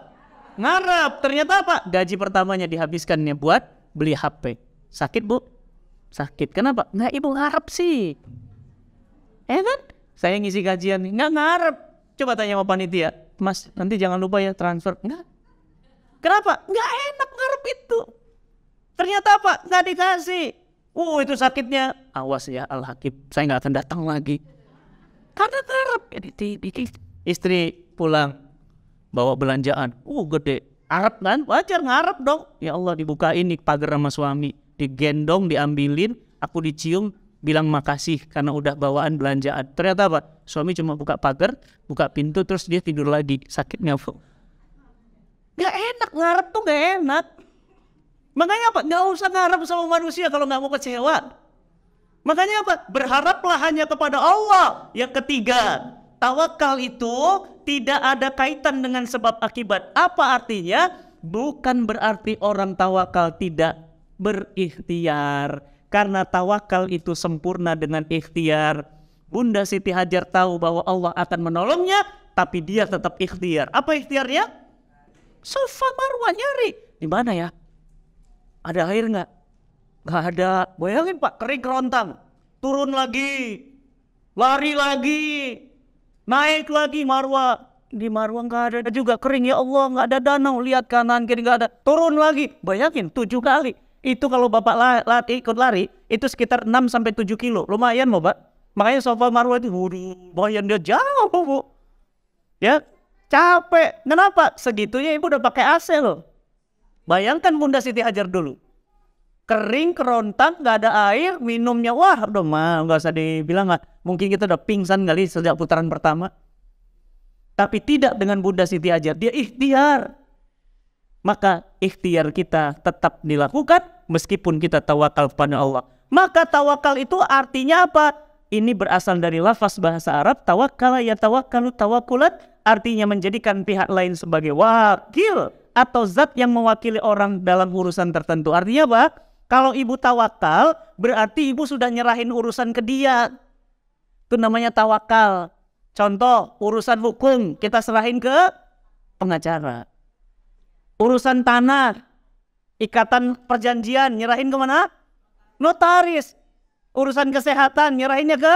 ngarep ternyata apa gaji pertamanya dihabiskannya buat beli HP sakit bu sakit kenapa nggak ibu ngarep sih eh kan saya ngisi gajian nih nggak ngarep coba tanya sama panitia mas nanti jangan lupa ya transfer nggak kenapa nggak enak ngarep itu ternyata apa nggak dikasih Uh itu sakitnya. Awas ya Al Hakim, saya nggak akan datang lagi. Karena terap. Ya, Istri pulang bawa belanjaan. Uh gede. Arab kan wajar ngarep dong. Ya Allah dibuka ini pagar sama suami. Digendong, diambilin, aku dicium, bilang makasih karena udah bawaan belanjaan. Ternyata apa? Suami cuma buka pagar, buka pintu, terus dia tidur lagi. Sakitnya, nggak, Gak enak, ngarep tuh gak enak. Makanya apa? Gak usah ngarep sama manusia kalau nggak mau kecewa. Makanya apa? Berharaplah hanya kepada Allah. Yang ketiga, tawakal itu tidak ada kaitan dengan sebab akibat. Apa artinya? Bukan berarti orang tawakal tidak berikhtiar. Karena tawakal itu sempurna dengan ikhtiar. Bunda Siti Hajar tahu bahwa Allah akan menolongnya, tapi dia tetap ikhtiar. Apa ikhtiarnya? Sofa marwah nyari. Di mana ya? Ada air nggak? Nggak ada. Bayangin Pak, kering kerontang. Turun lagi. Lari lagi. Naik lagi Marwa. Di Marwa nggak ada juga kering. Ya Allah, nggak ada danau. Lihat kanan kiri nggak ada. Turun lagi. Bayangin, tujuh kali. Itu kalau Bapak lari, ikut lari, itu sekitar 6 sampai 7 kilo. Lumayan loh, Pak. Makanya Sofa Marwa itu, waduh, bayangin dia jauh, Bu. Ya, capek. Kenapa? Segitunya ibu udah pakai AC loh. Bayangkan Bunda Siti Ajar dulu. Kering, kerontang, gak ada air, minumnya wah udah mah gak usah dibilang Gak. Mungkin kita udah pingsan kali sejak putaran pertama. Tapi tidak dengan Bunda Siti Ajar dia ikhtiar. Maka ikhtiar kita tetap dilakukan meskipun kita tawakal kepada Allah. Maka tawakal itu artinya apa? Ini berasal dari lafaz bahasa Arab tawakal ya tawakkalu tawakulat artinya menjadikan pihak lain sebagai wakil atau zat yang mewakili orang dalam urusan tertentu. Artinya apa? Kalau ibu tawakal, berarti ibu sudah nyerahin urusan ke dia. Itu namanya tawakal. Contoh, urusan hukum kita serahin ke pengacara. Urusan tanah, ikatan perjanjian nyerahin mana? Notaris. Urusan kesehatan nyerahinnya ke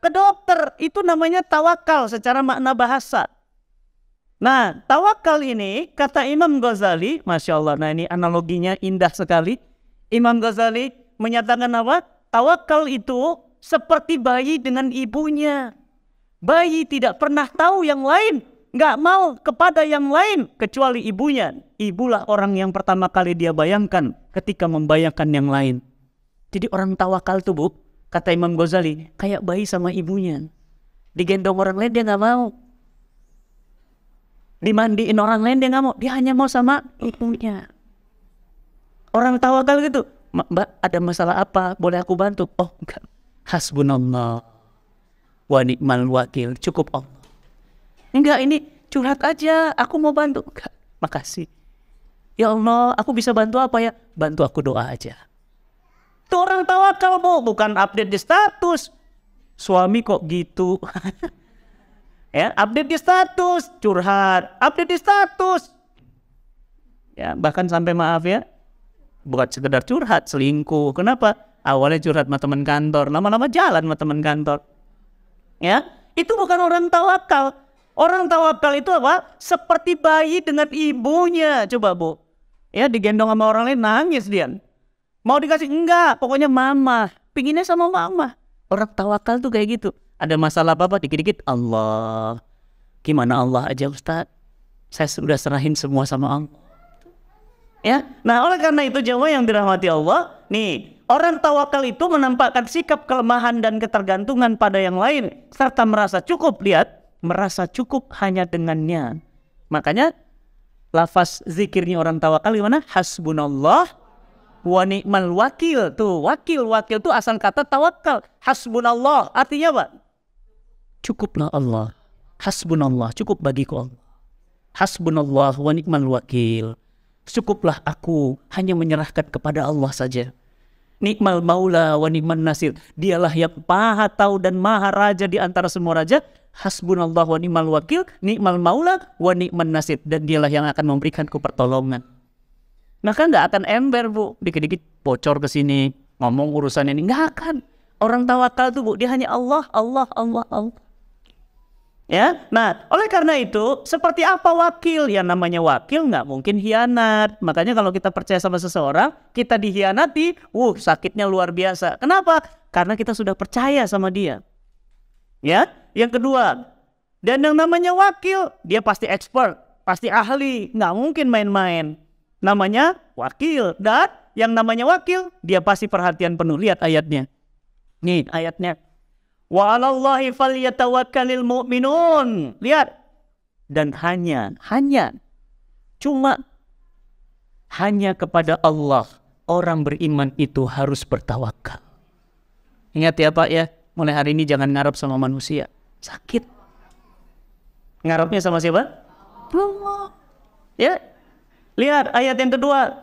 ke dokter. Itu namanya tawakal secara makna bahasa. Nah, tawakal ini kata Imam Ghazali, masya Allah. Nah ini analoginya indah sekali. Imam Ghazali menyatakan apa? Tawakal itu seperti bayi dengan ibunya. Bayi tidak pernah tahu yang lain, nggak mau kepada yang lain kecuali ibunya. Ibulah orang yang pertama kali dia bayangkan ketika membayangkan yang lain. Jadi orang tawakal tuh bu, kata Imam Ghazali, kayak bayi sama ibunya. Digendong orang lain dia nggak mau, dimandiin orang lain dia nggak mau dia hanya mau sama ibunya orang tawakal gitu mbak ada masalah apa boleh aku bantu oh enggak hasbunallah wa ni'mal wakil cukup Allah enggak ini curhat aja aku mau bantu enggak makasih ya Allah aku bisa bantu apa ya bantu aku doa aja itu orang tawakal bu bukan update di status suami kok gitu ya update di status curhat update di status ya bahkan sampai maaf ya bukan sekedar curhat selingkuh kenapa awalnya curhat sama teman kantor lama-lama jalan sama teman kantor ya itu bukan orang tawakal orang tawakal itu apa seperti bayi dengan ibunya coba bu ya digendong sama orang lain nangis dia mau dikasih enggak pokoknya mama pinginnya sama mama orang tawakal tuh kayak gitu ada masalah apa-apa dikit-dikit Allah. Gimana Allah aja Ustaz? Saya sudah serahin semua sama Allah. Ya. Nah, oleh karena itu Jawa yang dirahmati Allah, nih, orang tawakal itu menampakkan sikap kelemahan dan ketergantungan pada yang lain serta merasa cukup, lihat, merasa cukup hanya dengannya. Makanya lafaz zikirnya orang tawakal gimana? Hasbunallah wa ni'mal wakil. Tuh, wakil-wakil tuh asal kata tawakal. Hasbunallah artinya apa? Cukuplah Allah. Hasbunallah, cukup bagiku Allah. Hasbunallah wa ni'mal wakil. Cukuplah aku hanya menyerahkan kepada Allah saja. Nikmal maula wa nikman nasir. Dialah yang paha tahu dan maha raja di antara semua raja. Hasbunallah wa ni'mal wakil, nikmal maula wa nikman nasir. Dan dialah yang akan memberikanku pertolongan. Maka nggak akan ember bu, dikit-dikit bocor ke sini, ngomong urusan ini. Nggak akan. Orang tawakal tuh bu, dia hanya Allah, Allah, Allah, Allah. Ya, nah oleh karena itu seperti apa wakil? Ya namanya wakil nggak mungkin hianat. Makanya kalau kita percaya sama seseorang, kita dihianati, uh sakitnya luar biasa. Kenapa? Karena kita sudah percaya sama dia. Ya, yang kedua, dan yang namanya wakil, dia pasti expert, pasti ahli, nggak mungkin main-main. Namanya wakil dan yang namanya wakil, dia pasti perhatian penuh. Lihat ayatnya. Nih ayatnya. Wa alallahi falyatawakkalil mu'minun. Lihat. Dan hanya, hanya, cuma hanya kepada Allah orang beriman itu harus bertawakal. Ingat ya Pak ya, mulai hari ini jangan ngarap sama manusia. Sakit. Ngarapnya sama siapa? Allah. Ya. Lihat ayat yang kedua.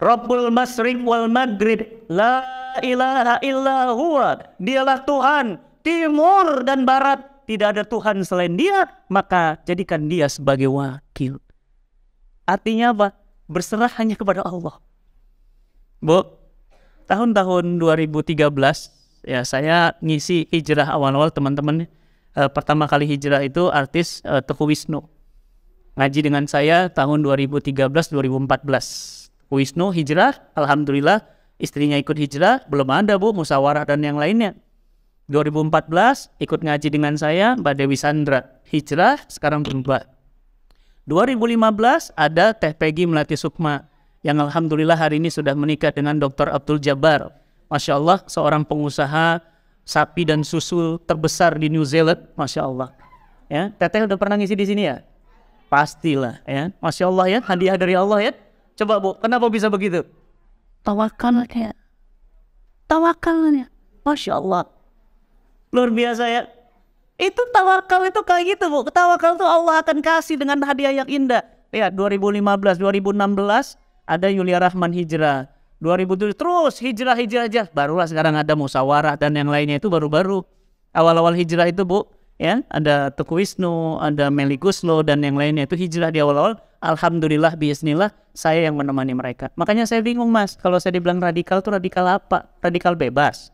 Rabbul masriq wal maghrib la ilaha illa huwa. Dialah Tuhan timur dan barat. Tidak ada Tuhan selain dia. Maka jadikan dia sebagai wakil. Artinya apa? Berserah hanya kepada Allah. Bu, tahun-tahun 2013 ya saya ngisi hijrah awal-awal teman-teman. E, pertama kali hijrah itu artis e, eh, Teguh Wisnu. Ngaji dengan saya tahun 2013-2014. Wisnu hijrah, Alhamdulillah istrinya ikut hijrah, belum ada Bu musawarah dan yang lainnya. 2014 ikut ngaji dengan saya Mbak Dewi Sandra. Hijrah sekarang berubah. 2015 ada Teh Peggy Melati Sukma yang alhamdulillah hari ini sudah menikah dengan Dr. Abdul Jabbar. Masya Allah seorang pengusaha sapi dan susu terbesar di New Zealand. Masya Allah. Ya, Teteh udah pernah ngisi di sini ya? Pastilah ya. Masya Allah ya, hadiah dari Allah ya. Coba Bu, kenapa bisa begitu? tawakalnya, tawakalnya, masya Allah, luar biasa ya. Itu tawakal itu kayak gitu bu, tawakal itu Allah akan kasih dengan hadiah yang indah. Lihat 2015, 2016 ada Yulia Rahman hijrah. 2007 terus hijrah hijrah aja barulah sekarang ada Musawarah dan yang lainnya itu baru-baru awal-awal hijrah itu bu ya ada Teku Wisnu ada Meli Guslo dan yang lainnya itu hijrah di awal-awal alhamdulillah bismillah saya yang menemani mereka. Makanya saya bingung mas, kalau saya dibilang radikal tuh radikal apa? Radikal bebas.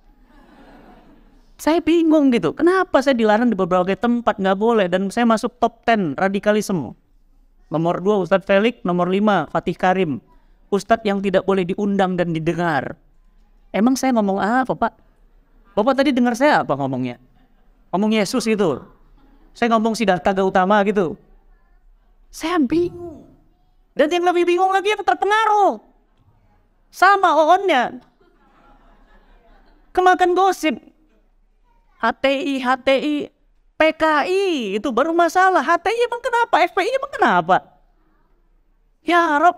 Saya bingung gitu, kenapa saya dilarang di beberapa tempat, nggak boleh. Dan saya masuk top 10 radikalisme. Nomor 2 Ustadz Felix, nomor 5 Fatih Karim. Ustadz yang tidak boleh diundang dan didengar. Emang saya ngomong apa pak? Bapak tadi dengar saya apa ngomongnya? Ngomong Yesus itu. Saya ngomong Data utama gitu saya bingung. Dan yang lebih bingung lagi yang terpengaruh. Sama oonnya. Kemakan gosip. HTI, HTI, PKI itu baru masalah. HTI emang kenapa? FPI emang kenapa? Ya Rob,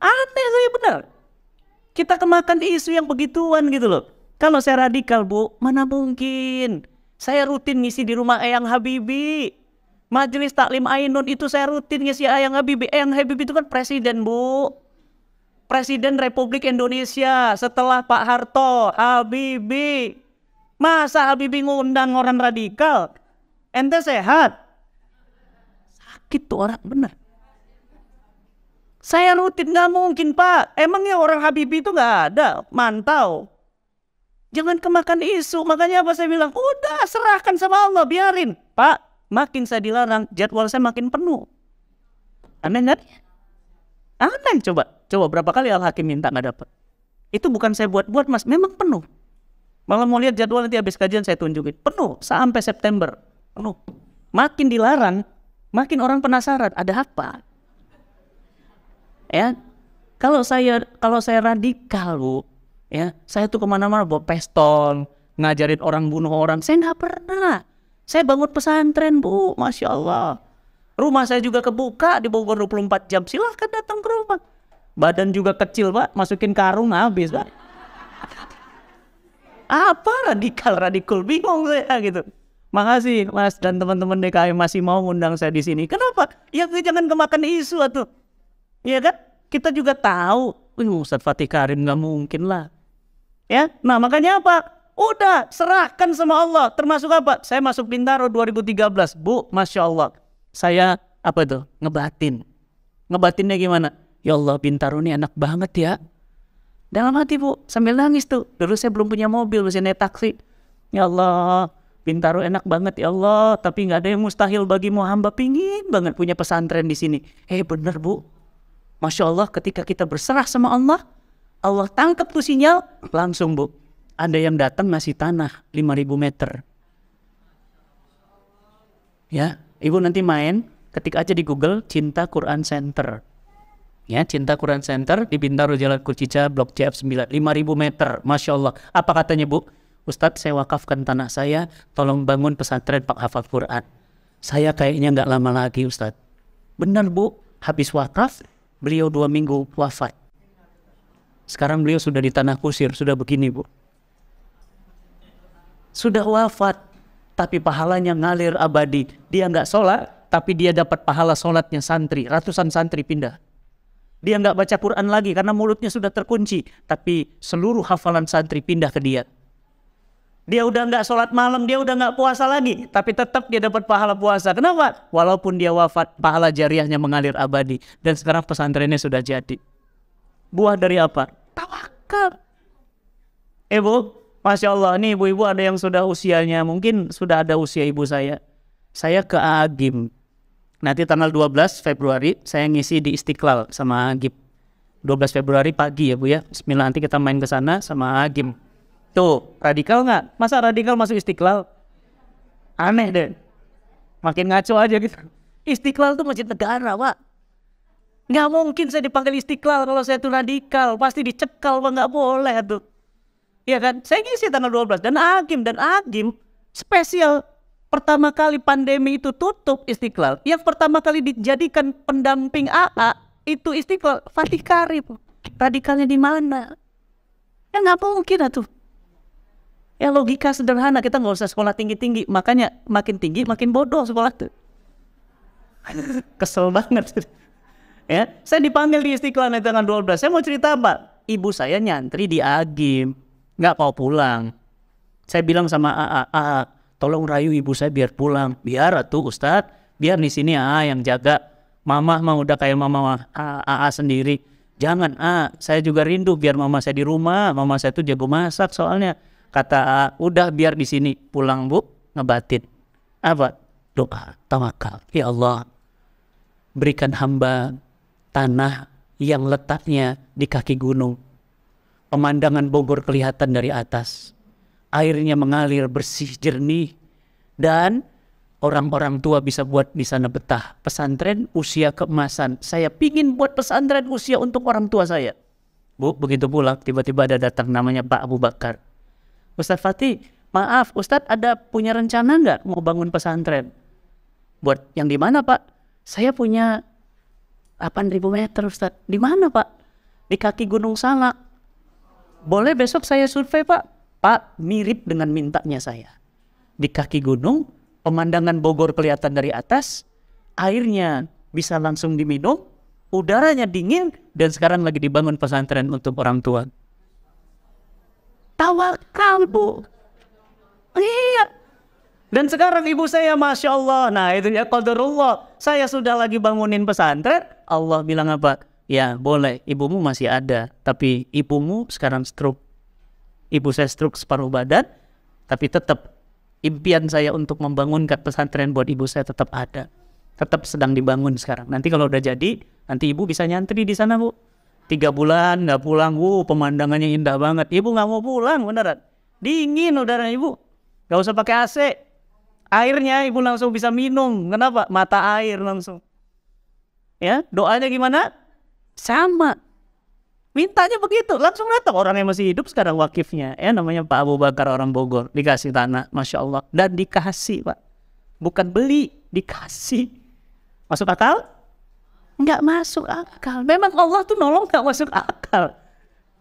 aneh sih bener. Kita kemakan isu yang begituan gitu loh. Kalau saya radikal bu, mana mungkin? Saya rutin ngisi di rumah Eyang Habibie. Majelis Taklim Ainun itu saya rutin ngisi Ayang Habibie. Ayang Habibie itu kan presiden, Bu. Presiden Republik Indonesia setelah Pak Harto, Habibie. Masa Habibie ngundang orang radikal? Ente sehat? Sakit tuh orang, bener. Saya rutin, nggak mungkin Pak. Emangnya orang Habibie itu nggak ada, mantau. Jangan kemakan isu, makanya apa saya bilang, udah serahkan sama Allah, biarin. Pak, Makin saya dilarang, jadwal saya makin penuh. Aneh nggak? Aneh coba. Coba berapa kali Al-Hakim minta nggak dapat. Itu bukan saya buat-buat mas, memang penuh. Malah mau lihat jadwal nanti habis kajian saya tunjukin. Penuh sampai September. Penuh. Makin dilarang, makin orang penasaran ada apa. Ya, kalau saya kalau saya radikal bu, ya saya tuh kemana-mana bawa peston, ngajarin orang bunuh orang. Saya nggak pernah. Saya bangun pesantren bu, Masya Allah. Rumah saya juga kebuka di Bogor 24 jam, silahkan datang ke rumah. Badan juga kecil pak, masukin karung habis pak. Apa radikal radikal, bingung saya gitu. Makasih Mas dan teman-teman DKI masih mau ngundang saya di sini. Kenapa? Ya jangan kemakan isu atau Iya kan? Kita juga tahu, wih Ustadz Fatih Karim nggak mungkin lah. Ya, nah makanya apa? Udah, serahkan sama Allah. Termasuk apa? Saya masuk Bintaro 2013. Bu, Masya Allah. Saya, apa itu? Ngebatin. Ngebatinnya gimana? Ya Allah, Bintaro ini enak banget ya. Dalam hati bu, sambil nangis tuh. Dulu saya belum punya mobil, masih naik taksi. Ya Allah, Bintaro enak banget ya Allah. Tapi nggak ada yang mustahil bagimu hamba. Pingin banget punya pesantren di sini. Eh hey, bener bu. Masya Allah ketika kita berserah sama Allah. Allah tangkap tuh sinyal langsung bu ada yang datang ngasih tanah 5000 meter. Ya, Ibu nanti main, ketik aja di Google Cinta Quran Center. Ya, Cinta Quran Center di Bintaro Jalan Kucica Blok C 9 5000 meter. Masya Allah. Apa katanya Bu? Ustadz, saya wakafkan tanah saya, tolong bangun pesantren Pak Hafal Quran. Saya kayaknya nggak lama lagi Ustadz. Benar Bu, habis wakaf, beliau dua minggu wafat. Sekarang beliau sudah di tanah kusir, sudah begini Bu sudah wafat tapi pahalanya ngalir abadi. Dia nggak sholat, tapi dia dapat pahala sholatnya santri. Ratusan santri pindah. Dia nggak baca Quran lagi karena mulutnya sudah terkunci. Tapi seluruh hafalan santri pindah ke dia. Dia udah nggak sholat malam, dia udah nggak puasa lagi. Tapi tetap dia dapat pahala puasa. Kenapa? Walaupun dia wafat, pahala jariahnya mengalir abadi. Dan sekarang pesantrennya sudah jadi. Buah dari apa? Tawakal. Eh, Masya Allah, nih ibu-ibu ada yang sudah usianya, mungkin sudah ada usia ibu saya. Saya ke Agim. Nanti tanggal 12 Februari saya ngisi di Istiqlal sama Agim. 12 Februari pagi ya Bu ya. Bismillah nanti kita main ke sana sama Agim. Tuh, radikal nggak? Masa radikal masuk Istiqlal? Aneh deh. Makin ngaco aja gitu. Istiqlal tuh masjid negara, Pak. Nggak mungkin saya dipanggil Istiqlal kalau saya tuh radikal. Pasti dicekal, Pak. Nggak boleh tuh. Iya kan? Saya ngisi tanggal 12 dan Agim dan Agim spesial pertama kali pandemi itu tutup Istiqlal. Yang pertama kali dijadikan pendamping AA itu Istiqlal Fatih Karim. Radikalnya di mana? Ya nggak mungkin tuh. Ya logika sederhana kita nggak usah sekolah tinggi-tinggi, makanya makin tinggi makin bodoh sekolah tuh. Kesel banget. ya, saya dipanggil di Istiqlal tanggal 12. Saya mau cerita apa? Ibu saya nyantri di Agim nggak mau pulang. Saya bilang sama AA, AA tolong rayu ibu saya biar pulang. Biar tuh Ustadz, biar di sini AA yang jaga. Mama mah udah kayak mama AA sendiri. Jangan A, saya juga rindu biar mama saya di rumah. Mama saya tuh jago masak soalnya. Kata A, udah biar di sini pulang bu, ngebatin. Apa? Doa, tawakal. Ya Allah, berikan hamba tanah yang letaknya di kaki gunung Pemandangan Bogor kelihatan dari atas. Airnya mengalir bersih jernih dan orang-orang tua bisa buat di sana betah. Pesantren usia keemasan. Saya pingin buat pesantren usia untuk orang tua saya. Bu, begitu pula tiba-tiba ada datang namanya Pak Abu Bakar. Ustadz Fatih, maaf Ustadz ada punya rencana nggak mau bangun pesantren? Buat yang di mana Pak? Saya punya 8.000 meter Ustadz. Di mana Pak? Di kaki Gunung Salak boleh besok saya survei pak? Pak, mirip dengan mintanya saya. Di kaki gunung, pemandangan Bogor kelihatan dari atas, airnya bisa langsung diminum, udaranya dingin, dan sekarang lagi dibangun pesantren untuk orang tua. Tawakal, Bu. Iya. Dan sekarang ibu saya, Masya Allah. Nah, itu ya Qadarullah. Saya sudah lagi bangunin pesantren. Allah bilang apa? ya boleh ibumu masih ada tapi ibumu sekarang stroke ibu saya stroke separuh badan tapi tetap impian saya untuk membangunkan pesantren buat ibu saya tetap ada tetap sedang dibangun sekarang nanti kalau udah jadi nanti ibu bisa nyantri di sana bu tiga bulan nggak pulang bu pemandangannya indah banget ibu nggak mau pulang beneran dingin udara ibu nggak usah pakai AC airnya ibu langsung bisa minum kenapa mata air langsung ya doanya gimana sama. Mintanya begitu, langsung datang orang yang masih hidup sekarang wakifnya. Ya namanya Pak Abu Bakar orang Bogor, dikasih tanah, Masya Allah. Dan dikasih Pak. Bukan beli, dikasih. Masuk akal? Nggak masuk akal. Memang Allah tuh nolong nggak masuk akal.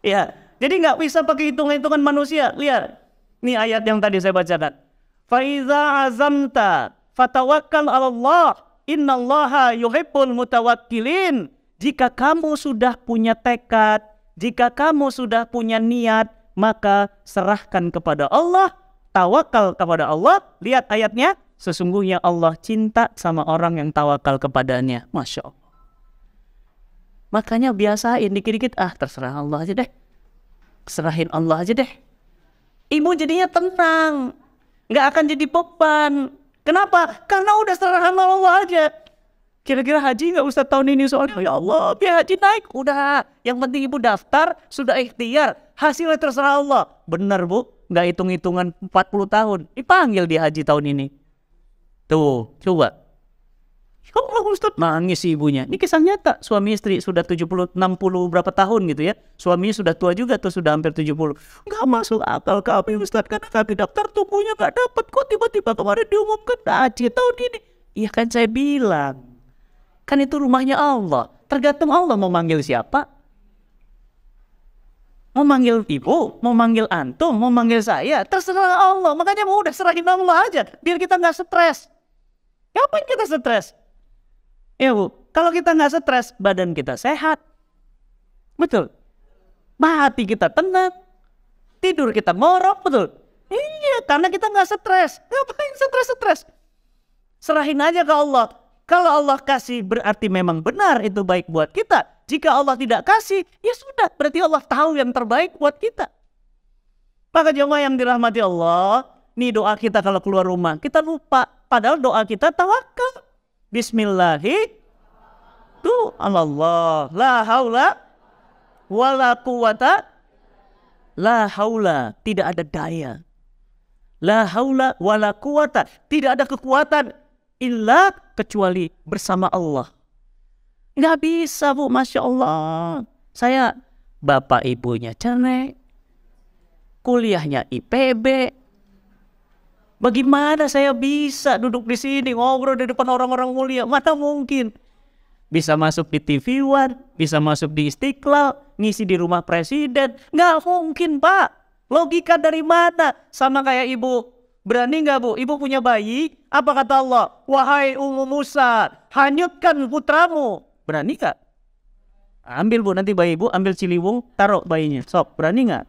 Ya, jadi nggak bisa pakai hitungan-hitungan manusia. Lihat, ini ayat yang tadi saya bacakan. Faiza azamta fatawakkal Allah. Innallaha yuhibbul mutawakkilin. Jika kamu sudah punya tekad, jika kamu sudah punya niat, maka serahkan kepada Allah, tawakal kepada Allah. Lihat ayatnya, sesungguhnya Allah cinta sama orang yang tawakal kepadanya. Masya Allah. Makanya biasain dikit-dikit, ah terserah Allah aja deh. Serahin Allah aja deh. Ibu jadinya tenang, nggak akan jadi beban. Kenapa? Karena udah serahkan Allah aja kira-kira haji nggak usah tahun ini soalnya ya Allah biar haji naik udah yang penting ibu daftar sudah ikhtiar hasilnya terserah Allah benar bu nggak hitung-hitungan 40 tahun dipanggil di haji tahun ini tuh coba ya Allah Ustaz nangis ibunya ini kisah nyata suami istri sudah 70 60 berapa tahun gitu ya suaminya sudah tua juga tuh sudah hampir 70 nggak masuk akal ke kami Ustaz karena kami daftar tubuhnya nggak dapat kok tiba-tiba kemarin diumumkan haji tahun ini Iya kan saya bilang Kan itu rumahnya Allah. Tergantung Allah mau manggil siapa. Mau manggil ibu, mau manggil antum, mau manggil saya. Terserah Allah. Makanya mau udah serahin Allah aja. Biar kita nggak stres. ngapain kita stres? Ya bu, kalau kita nggak stres, badan kita sehat. Betul. Hati kita tenang. Tidur kita ngorok, betul. Iya, karena kita nggak stres. Ngapain stres-stres? Serahin aja ke Allah. Kalau Allah kasih berarti memang benar itu baik buat kita. Jika Allah tidak kasih, ya sudah berarti Allah tahu yang terbaik buat kita. Maka jemaah yang dirahmati Allah, ini doa kita kalau keluar rumah, kita lupa. Padahal doa kita tawakal. Bismillahirrahmanirrahim. tuh Allah. La haula la quwata la haula, tidak ada daya. La haula la quwata, tidak ada kekuatan, illa kecuali bersama Allah. Nggak bisa bu, Masya Allah. Saya bapak ibunya cerai, kuliahnya IPB. Bagaimana saya bisa duduk di sini ngobrol di depan orang-orang mulia? Mana mungkin? Bisa masuk di TV One, bisa masuk di Istiqlal, ngisi di rumah presiden. Nggak mungkin, Pak. Logika dari mana? Sama kayak ibu Berani nggak bu? Ibu punya bayi? Apa kata Allah? Wahai Ummu Musa, hanyutkan putramu. Berani nggak? Ambil bu, nanti bayi ibu, ambil ciliwung, taruh bayinya. Sob, berani nggak?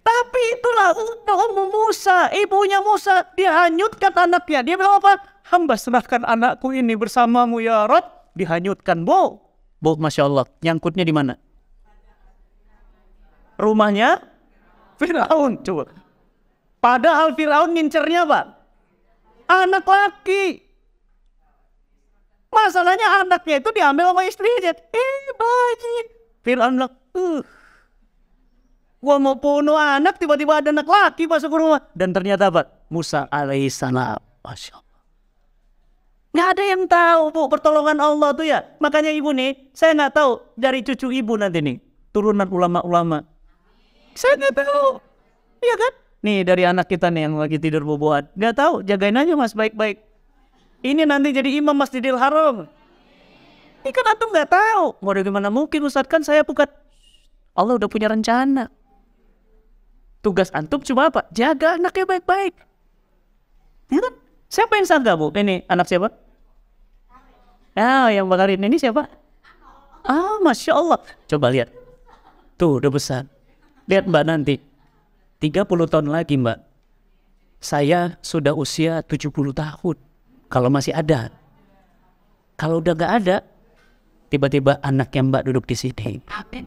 Tapi itulah untuk Ummu Musa, ibunya Musa, dia hanyutkan anaknya. Dia bilang apa? Hamba serahkan anakku ini bersamamu ya Rob. Dihanyutkan bu. Bu, Masya Allah, nyangkutnya di mana? Rumahnya Firaun, coba. Padahal Firaun ngincernya apa? Anak laki. Masalahnya anaknya itu diambil sama istrinya. Eh, bayi. Firaun bilang, uh, gua mau bunuh anak, tiba-tiba ada anak laki masuk ke rumah. Dan ternyata apa? Musa alaihissalam. Masya Allah. Nggak ada yang tahu bu pertolongan Allah tuh ya. Makanya ibu nih, saya nggak tahu dari cucu ibu nanti nih. Turunan ulama-ulama. Saya nggak tahu. Iya kan? Nih dari anak kita nih yang lagi tidur bobohan. Gak tahu, jagain aja mas baik-baik. Ini nanti jadi imam Masjidil Haram. Ini kan antum gak tahu. Mau gimana mungkin Ustaz kan saya bukan Allah udah punya rencana. Tugas antum cuma apa? Jaga anaknya baik-baik. Ya kan? Siapa yang sangka bu? Ini anak siapa? Ah, yang bakarin ini siapa? Ah, masya Allah. Coba lihat. Tuh udah besar. Lihat mbak nanti 30 tahun lagi mbak, saya sudah usia 70 tahun. Kalau masih ada. Kalau udah gak ada, tiba-tiba anaknya mbak duduk di sini. Ya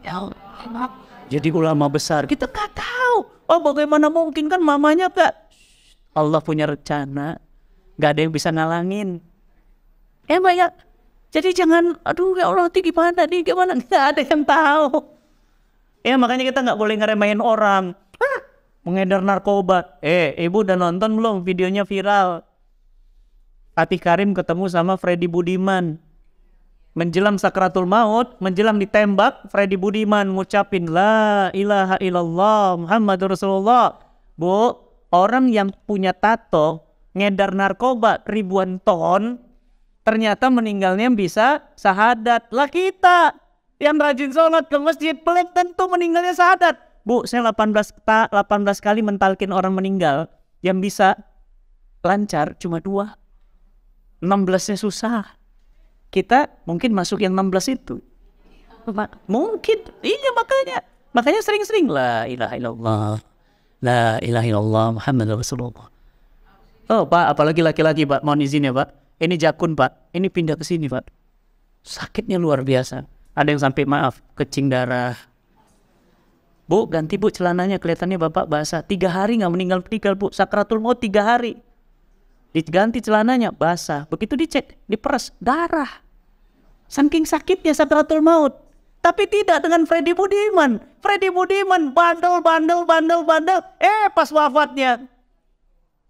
jadi ulama besar, kita gak tahu. Oh bagaimana mungkin kan mamanya gak. Allah punya rencana, gak ada yang bisa ngalangin. Eh mbak ya, jadi jangan, aduh ya Allah nanti gimana nih, gimana. Gak ada yang tahu. Ya makanya kita nggak boleh ngeremehin orang mengedar narkoba. Eh, ibu udah nonton belum videonya viral? Ati Karim ketemu sama Freddy Budiman. Menjelang sakratul maut, menjelang ditembak, Freddy Budiman ngucapin la ilaha illallah Muhammad Rasulullah. Bu, orang yang punya tato ngedar narkoba ribuan ton ternyata meninggalnya bisa sahadat lah kita yang rajin sholat ke masjid pelit tentu meninggalnya sahadat Bu, saya 18 18 kali mentalkin orang meninggal. Yang bisa lancar cuma dua. 16-nya susah. Kita mungkin masuk yang 16 itu. Mungkin. Iya makanya. Makanya sering-sering la ilaha illallah. La ilaha illallah Muhammad Rasulullah. Oh Pak, apalagi laki-laki Pak. Mohon izin ya Pak. Ini jakun Pak. Ini pindah ke sini Pak. Sakitnya luar biasa. Ada yang sampai maaf, kecing darah, Bu, ganti bu celananya kelihatannya bapak basah. Tiga hari nggak meninggal meninggal bu. Sakratul mau tiga hari. Diganti celananya basah. Begitu dicek, diperes, darah. Saking sakitnya sakratul maut. Tapi tidak dengan Freddy Budiman. Freddy Budiman bandel, bandel, bandel, bandel. Eh pas wafatnya.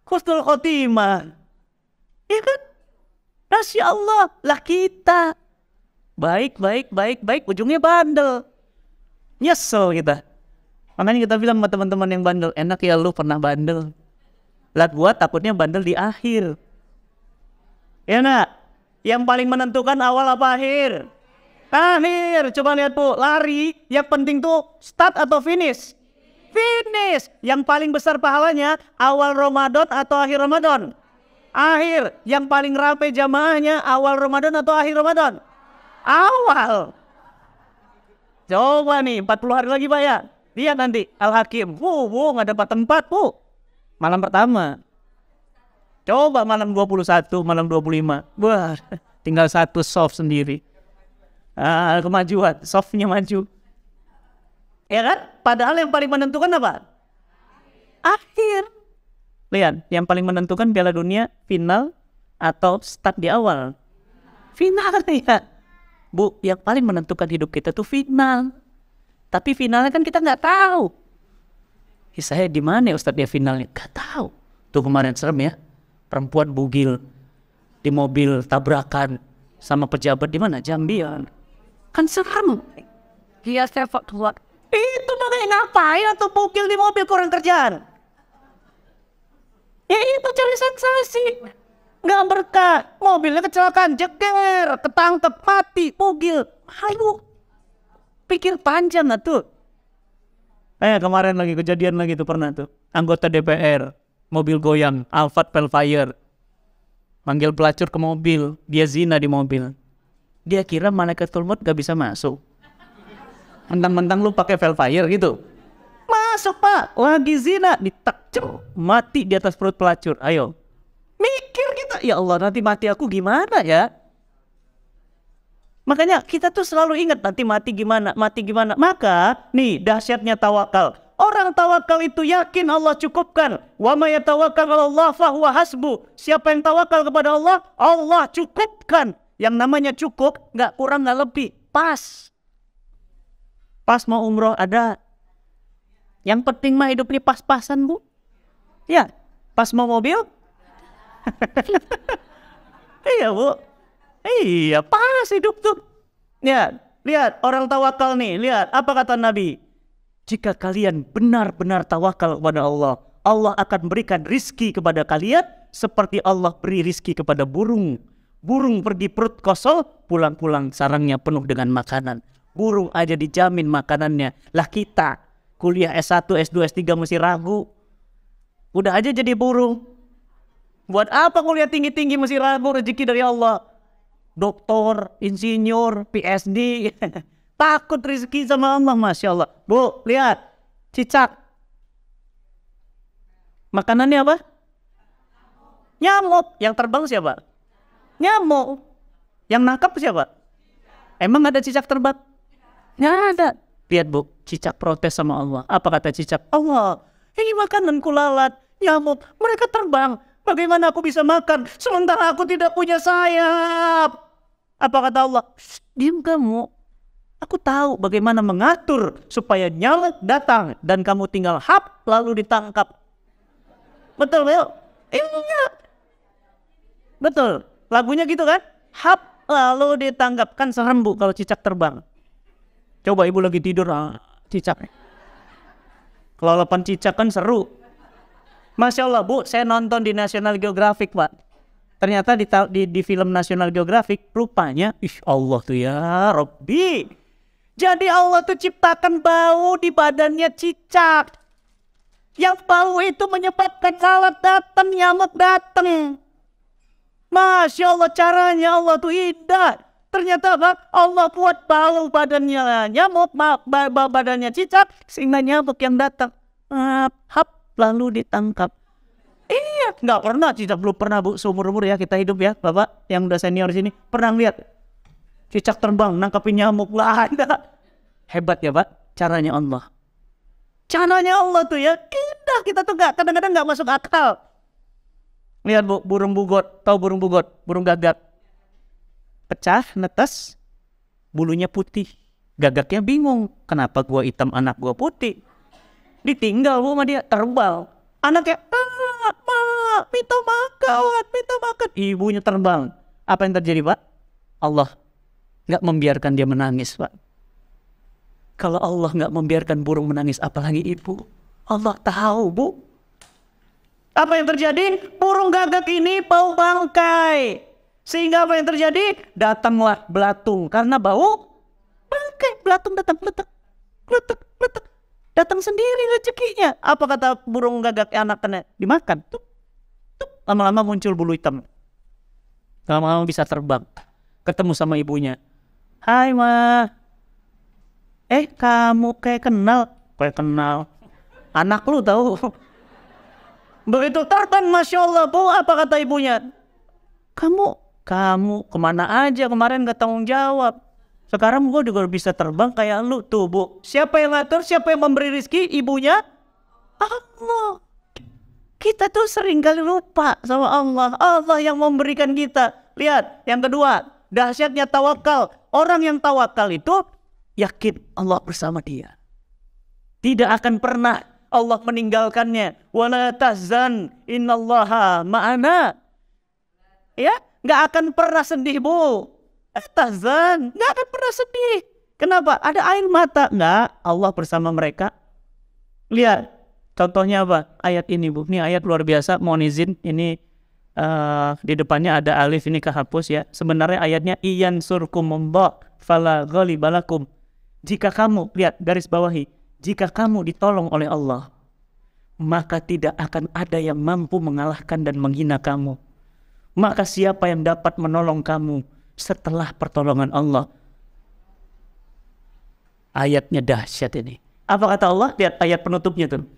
Kustul Khotimah. Ya kan? Rasya Allah lah kita. Baik, baik, baik, baik. Ujungnya bandel. Nyesel kita. Makanya kita bilang sama teman-teman yang bandel, enak ya lu pernah bandel. Lah gua takutnya bandel di akhir. Ya nak? Yang paling menentukan awal apa akhir? Akhir. Coba lihat Bu, lari yang penting tuh start atau finish? Finish. Yang paling besar pahalanya awal Ramadan atau akhir Ramadan? Akhir. Yang paling rapi jamaahnya awal Ramadan atau akhir Ramadan? Awal. Coba nih 40 hari lagi Pak ya. Lihat nanti Al-Hakim, wuh, wuh, nggak dapat tempat, wuh. Malam pertama. Coba malam 21, malam 25. Wah, tinggal satu soft sendiri. Ah, kemajuan, softnya maju. Ya kan? Padahal yang paling menentukan apa? Akhir. Lihat, yang paling menentukan Piala Dunia final atau start di awal. Final ya. Bu, yang paling menentukan hidup kita tuh final. Tapi finalnya kan kita nggak tahu. Saya di mana ya Ustadz ya finalnya? Gak tahu. Tuh kemarin serem ya. Perempuan bugil di mobil tabrakan sama pejabat di mana? ya. Kan serem. Iya saya keluar. Itu makanya ngapain atau bugil di mobil kurang kerjaan? Ya itu cari sensasi. Nggak berkah. Mobilnya kecelakaan, jeger, ketangkep, mati, bugil. malu. Pikir panjang lah tuh. Eh kemarin lagi kejadian lagi tuh pernah tuh. Anggota DPR, mobil goyang, Alphard Pelfire. Manggil pelacur ke mobil, dia zina di mobil. Dia kira malaikat tulmut gak bisa masuk. Mentang-mentang lu pakai Velfire gitu. Masuk pak, lagi zina, ditakjub mati di atas perut pelacur. Ayo, mikir kita, ya Allah nanti mati aku gimana ya? Makanya kita tuh selalu ingat nanti mati gimana, mati gimana. Maka nih dahsyatnya tawakal. Orang tawakal itu yakin Allah cukupkan. Wa may tawakkal 'ala Allah fahuwa hasbu. Siapa yang tawakal kepada Allah, Allah cukupkan. Yang namanya cukup, nggak kurang nggak lebih, pas. Pas mau umroh ada. Yang penting mah hidup ini pas-pasan bu. Ya, pas mau mobil. iya bu, Iya, pas hidup tuh. Lihat, lihat orang tawakal nih, lihat apa kata Nabi. Jika kalian benar-benar tawakal kepada Allah, Allah akan berikan rizki kepada kalian seperti Allah beri rizki kepada burung. Burung pergi perut kosong, pulang-pulang sarangnya penuh dengan makanan. Burung aja dijamin makanannya. Lah kita kuliah S1, S2, S3 mesti ragu. Udah aja jadi burung. Buat apa kuliah tinggi-tinggi mesti ragu rezeki dari Allah? doktor, insinyur, PSD, Takut rezeki sama Allah, Masya Allah. Bu, lihat, cicak. Makanannya apa? Nyamuk. Yang terbang siapa? Nyamuk. Yang nangkap siapa? Emang ada cicak terbang? Nggak ada. Lihat bu, cicak protes sama Allah. Apa kata cicak? Allah, ini makanan lalat, nyamuk, mereka terbang. Bagaimana aku bisa makan sementara aku tidak punya sayap? Apa kata Allah? Diam kamu. Aku tahu bagaimana mengatur supaya nyala datang dan kamu tinggal hap lalu ditangkap. Betul, Bel? Iya. Betul. Lagunya gitu kan? Hap lalu ditangkap. Kan serem bu kalau cicak terbang. Coba ibu lagi tidur, ah, cicak. Kalau lapan cicak kan seru. Masya Allah bu, saya nonton di National Geographic pak Ternyata di, di, di film National Geographic rupanya, ih Allah tuh ya Robbi. Jadi Allah tuh ciptakan bau di badannya cicak. Yang bau itu menyebabkan lalat datang, nyamuk datang. Masya Allah caranya Allah tuh indah. Ternyata bang, Allah buat bau badannya nyamuk, bau badannya cicak, sehingga nyamuk yang datang. Hap, hap, lalu ditangkap. Iya nggak pernah, cicak belum pernah bu seumur umur ya kita hidup ya bapak yang udah senior sini pernah lihat cicak terbang nangkapin nyamuk lah ada. Hebat ya pak, caranya Allah. Caranya Allah tuh ya kita kita tuh nggak kadang-kadang nggak masuk akal. Lihat bu, burung bugot, tahu burung bugot, burung gagak. Pecah, netes, bulunya putih. Gagaknya bingung, kenapa gua hitam anak gua putih? Ditinggal bu sama dia, terbal. Anaknya, ah, ah Pak, minta makan, minta makan. Ibunya terbang. Apa yang terjadi, Pak? Allah nggak membiarkan dia menangis, Pak. Kalau Allah nggak membiarkan burung menangis, apalagi ibu. Allah tahu, Bu. Apa yang terjadi? Burung gagak ini bau bangkai. Sehingga apa yang terjadi? Datanglah belatung. Karena bau bangkai. Belatung datang, letak, letak, letak datang sendiri rezekinya. Apa kata burung gagak anak kena dimakan? Tuh lama-lama muncul bulu hitam lama-lama bisa terbang ketemu sama ibunya hai ma eh kamu kayak kenal kayak kenal anak lu tahu begitu terbang masya Allah bu apa kata ibunya kamu kamu kemana aja kemarin gak tanggung jawab sekarang gue juga bisa terbang kayak lu tuh bu. Siapa yang ngatur? Siapa yang memberi rizki? Ibunya? Allah. Kita tuh sering kali lupa sama Allah. Allah yang memberikan kita. Lihat, yang kedua, dahsyatnya tawakal. Orang yang tawakal itu yakin Allah bersama dia. Tidak akan pernah Allah meninggalkannya. Wala tazan innallaha ma'ana. Ya, nggak akan pernah sedih, Bu. Eh, ta'zan, nggak akan pernah sedih. Kenapa? Ada air mata. Nggak, Allah bersama mereka. Lihat, Contohnya apa? Ayat ini bu, ini ayat luar biasa. Mohon izin, ini uh, di depannya ada alif ini kehapus ya. Sebenarnya ayatnya iyan surkum mumba fala balakum Jika kamu lihat garis bawahi, jika kamu ditolong oleh Allah, maka tidak akan ada yang mampu mengalahkan dan menghina kamu. Maka siapa yang dapat menolong kamu setelah pertolongan Allah? Ayatnya dahsyat ini. Apa kata Allah? Lihat ayat penutupnya tuh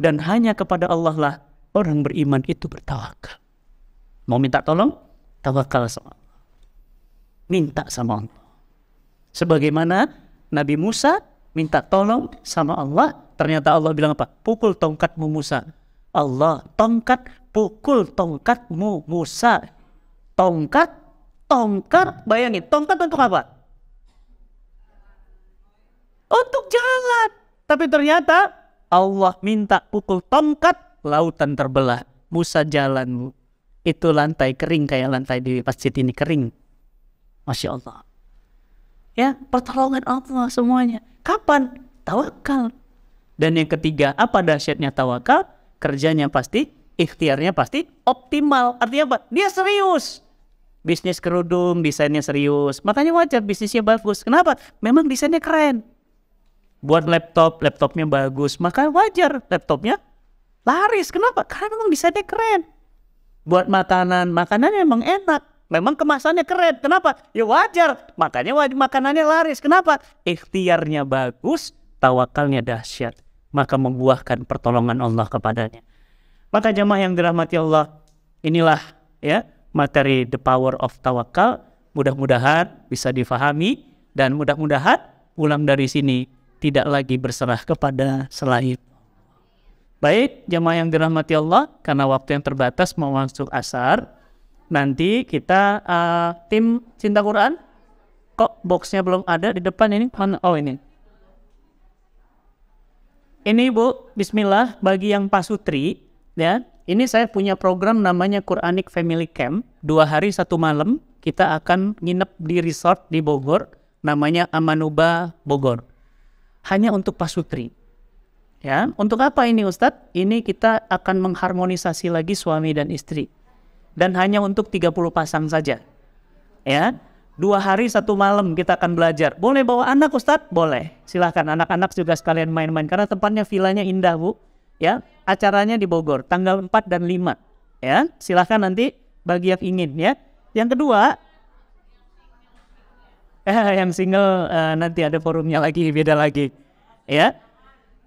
dan hanya kepada Allah lah orang beriman itu bertawakal. Mau minta tolong? Tawakal sama Allah. Minta sama Allah. Sebagaimana Nabi Musa minta tolong sama Allah, ternyata Allah bilang apa? Pukul tongkatmu Musa. Allah tongkat pukul tongkatmu Musa. Tongkat, tongkat, bayangin, tongkat untuk apa? Untuk jalan. Tapi ternyata Allah minta pukul tongkat, lautan terbelah. Musa jalan, itu lantai kering kayak lantai di masjid ini kering. Masya Allah. Ya, pertolongan Allah semuanya. Kapan? Tawakal. Dan yang ketiga, apa dahsyatnya tawakal? Kerjanya pasti, ikhtiarnya pasti optimal. Artinya apa? Dia serius bisnis kerudung desainnya serius. Makanya wajar bisnisnya bagus. Kenapa? Memang desainnya keren buat laptop, laptopnya bagus, maka wajar laptopnya laris. Kenapa? Karena memang bisa desainnya keren. Buat makanan, makanannya memang enak. Memang kemasannya keren. Kenapa? Ya wajar. Makanya waj makanannya laris. Kenapa? Ikhtiarnya bagus, tawakalnya dahsyat. Maka membuahkan pertolongan Allah kepadanya. Maka jamaah yang dirahmati Allah, inilah ya materi The Power of Tawakal. Mudah-mudahan bisa difahami dan mudah-mudahan pulang dari sini tidak lagi berserah kepada selain Baik, jemaah yang dirahmati Allah, karena waktu yang terbatas mau masuk asar, nanti kita uh, tim cinta Quran, kok boxnya belum ada di depan ini? Oh ini. Ini Bu, Bismillah, bagi yang pasutri, ya, ini saya punya program namanya Quranic Family Camp, dua hari satu malam, kita akan nginep di resort di Bogor, namanya Amanuba Bogor hanya untuk pasutri. Ya, untuk apa ini Ustadz? Ini kita akan mengharmonisasi lagi suami dan istri. Dan hanya untuk 30 pasang saja. Ya, dua hari satu malam kita akan belajar. Boleh bawa anak Ustadz? Boleh. Silahkan anak-anak juga sekalian main-main. Karena tempatnya vilanya indah Bu. Ya, acaranya di Bogor tanggal 4 dan 5. Ya, silahkan nanti bagi yang ingin ya. Yang kedua, yang single uh, nanti ada forumnya lagi beda lagi ya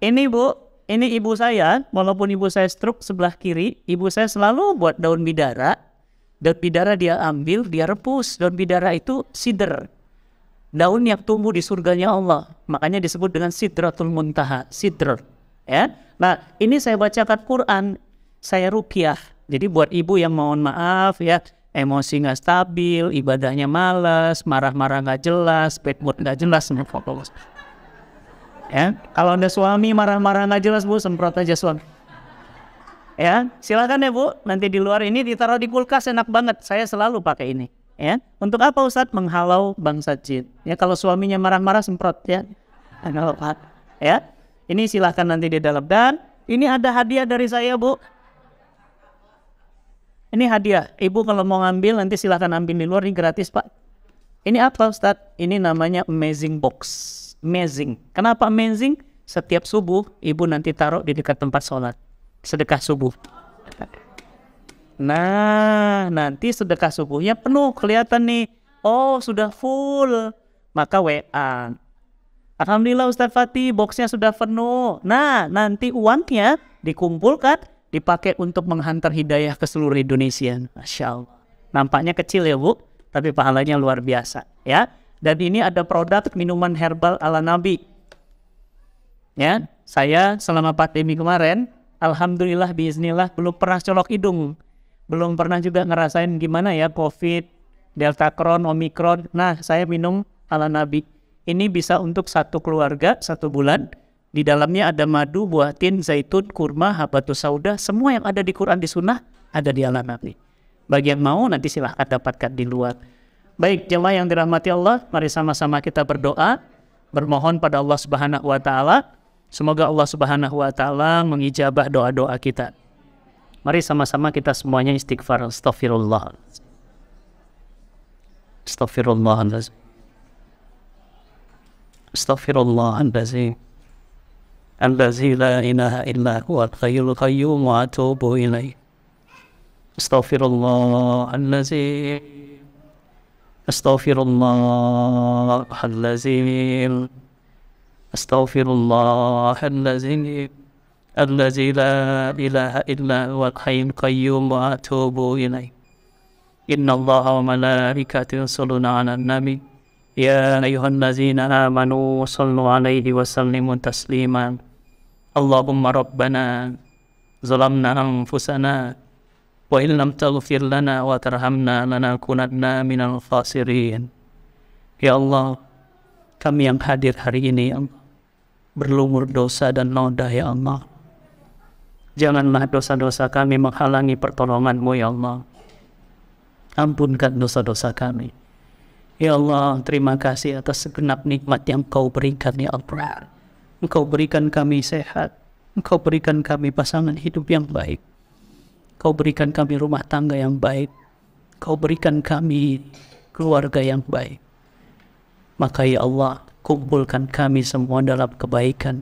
ini bu ini ibu saya walaupun ibu saya stroke sebelah kiri ibu saya selalu buat daun bidara daun bidara dia ambil dia rebus daun bidara itu sider daun yang tumbuh di surganya Allah makanya disebut dengan sidratul muntaha sidr ya nah ini saya bacakan Quran saya rukiah jadi buat ibu yang mohon maaf ya emosi nggak stabil, ibadahnya malas, marah-marah nggak jelas, bad mood nggak jelas, fokus. Ya, kalau anda suami marah-marah nggak jelas bu, semprot aja suami. Ya, silakan ya bu. Nanti di luar ini ditaruh di kulkas enak banget. Saya selalu pakai ini. Ya, untuk apa Ustadz menghalau bangsa jin? Ya, kalau suaminya marah-marah semprot ya. Nah, ya, ini silahkan nanti di dalam dan ini ada hadiah dari saya bu ini hadiah. Ibu kalau mau ngambil nanti silahkan ambil di luar. Ini gratis pak. Ini apa Ustaz? Ini namanya amazing box. Amazing. Kenapa amazing? Setiap subuh ibu nanti taruh di dekat tempat sholat. Sedekah subuh. Nah, nanti sedekah subuhnya penuh kelihatan nih. Oh, sudah full. Maka WA. Alhamdulillah Ustaz Fatih, boxnya sudah penuh. Nah, nanti uangnya dikumpulkan, dipakai untuk menghantar hidayah ke seluruh Indonesia. Masya Allah. Nampaknya kecil ya Bu, tapi pahalanya luar biasa ya. Dan ini ada produk minuman herbal ala Nabi. Ya, saya selama pandemi kemarin, Alhamdulillah bismillah belum pernah colok hidung. Belum pernah juga ngerasain gimana ya COVID, Delta Kron, Omicron. Nah, saya minum ala Nabi. Ini bisa untuk satu keluarga, satu bulan di dalamnya ada madu, buah tin, zaitun, kurma, habatus sauda, semua yang ada di Quran di sunnah ada di alam nabi. Bagi yang mau nanti silahkan dapatkan di luar. Baik jemaah yang dirahmati Allah, mari sama-sama kita berdoa, bermohon pada Allah Subhanahu wa taala. Semoga Allah Subhanahu wa taala mengijabah doa-doa kita. Mari sama-sama kita semuanya istighfar astaghfirullah. Astaghfirullah. Astaghfirullah. Astaghfirullah. الذي لا إله إلا هو الحي القيوم وأتوب إليه أستغفر الله الذي أستغفر الله الذي أستغفر الله الذي الذي لا إله إلا هو الحي القيوم وأتوب إليه إن الله وملائكته يصلون على النبي يا أيها الذين آمنوا صلوا عليه وسلموا تسليما Allahumma rabbana zalamna anfusana wa in taghfir lana wa tarhamna lanakunanna minal khasirin. Ya Allah, kami yang hadir hari ini, ya Allah, berlumur dosa dan noda, ya Allah. Janganlah dosa-dosa kami menghalangi pertolonganmu, ya Allah. Ampunkan dosa-dosa kami. Ya Allah, terima kasih atas segenap nikmat yang kau berikan, ya Allah. Engkau berikan kami sehat. Engkau berikan kami pasangan hidup yang baik. Engkau berikan kami rumah tangga yang baik. Engkau berikan kami keluarga yang baik. Maka ya Allah, kumpulkan kami semua dalam kebaikan.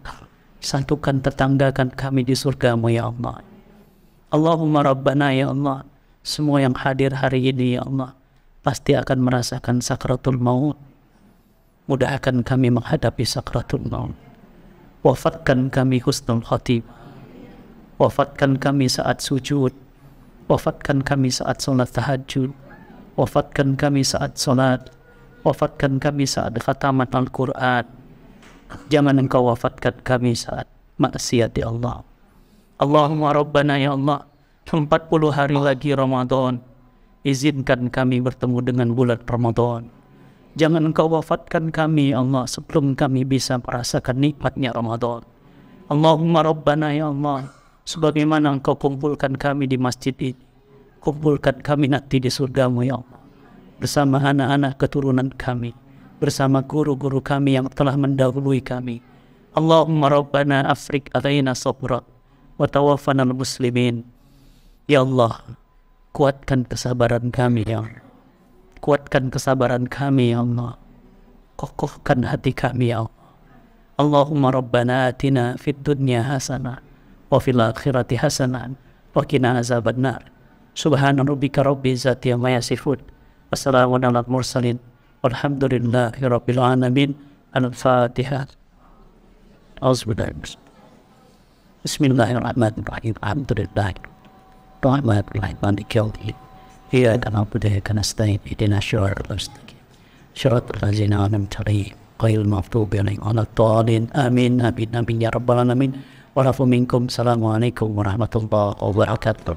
Satukan tetanggakan kami di surgamu ya Allah. Allahumma Rabbana ya Allah. Semua yang hadir hari ini ya Allah. Pasti akan merasakan sakratul maut. Mudahkan kami menghadapi sakratul maut wafatkan kami husnul khatimah wafatkan kami saat sujud wafatkan kami saat solat tahajud wafatkan kami saat solat, wafatkan kami saat khataman Al-Quran jangan engkau wafatkan kami saat maksiat ya Allah Allahumma Rabbana ya Allah 40 hari lagi Ramadan izinkan kami bertemu dengan bulan Ramadan Jangan engkau wafatkan kami Allah sebelum kami bisa merasakan nikmatnya Ramadan. Allahumma Rabbana ya Allah, sebagaimana engkau kumpulkan kami di masjid ini, kumpulkan kami nanti di surgamu ya Allah. Bersama anak-anak keturunan kami, bersama guru-guru kami yang telah mendahului kami. Allahumma Rabbana afrik alaina sabra wa tawaffana muslimin. Ya Allah, kuatkan kesabaran kami ya Allah Kuatkan kesabaran kami, ya Allah. Kokohkan hati kami, ya Allah. Allahumma rabbana atina fid dunya hasanah wa fil akhirati hasanah wa qina azabannar. Subhana rabbika rabbil izzati amma yasifun. Wassalamu ala mursalin. Walhamdulillahi rabbil alamin. Al-Fatihah. Auzubillahi Bismillahirrahmanirrahim. Alhamdulillah. Rahmatullahi wa barakatuh. إياك نعبد وإياك نستعين اهدنا الصراط المستقيم صراط الذين أنعمت عليهم غير المغضوب عليهم يعني. ولا الضالين آمين آمين آمين يا رب العالمين والعفو منكم السلام عليكم ورحمة الله وبركاته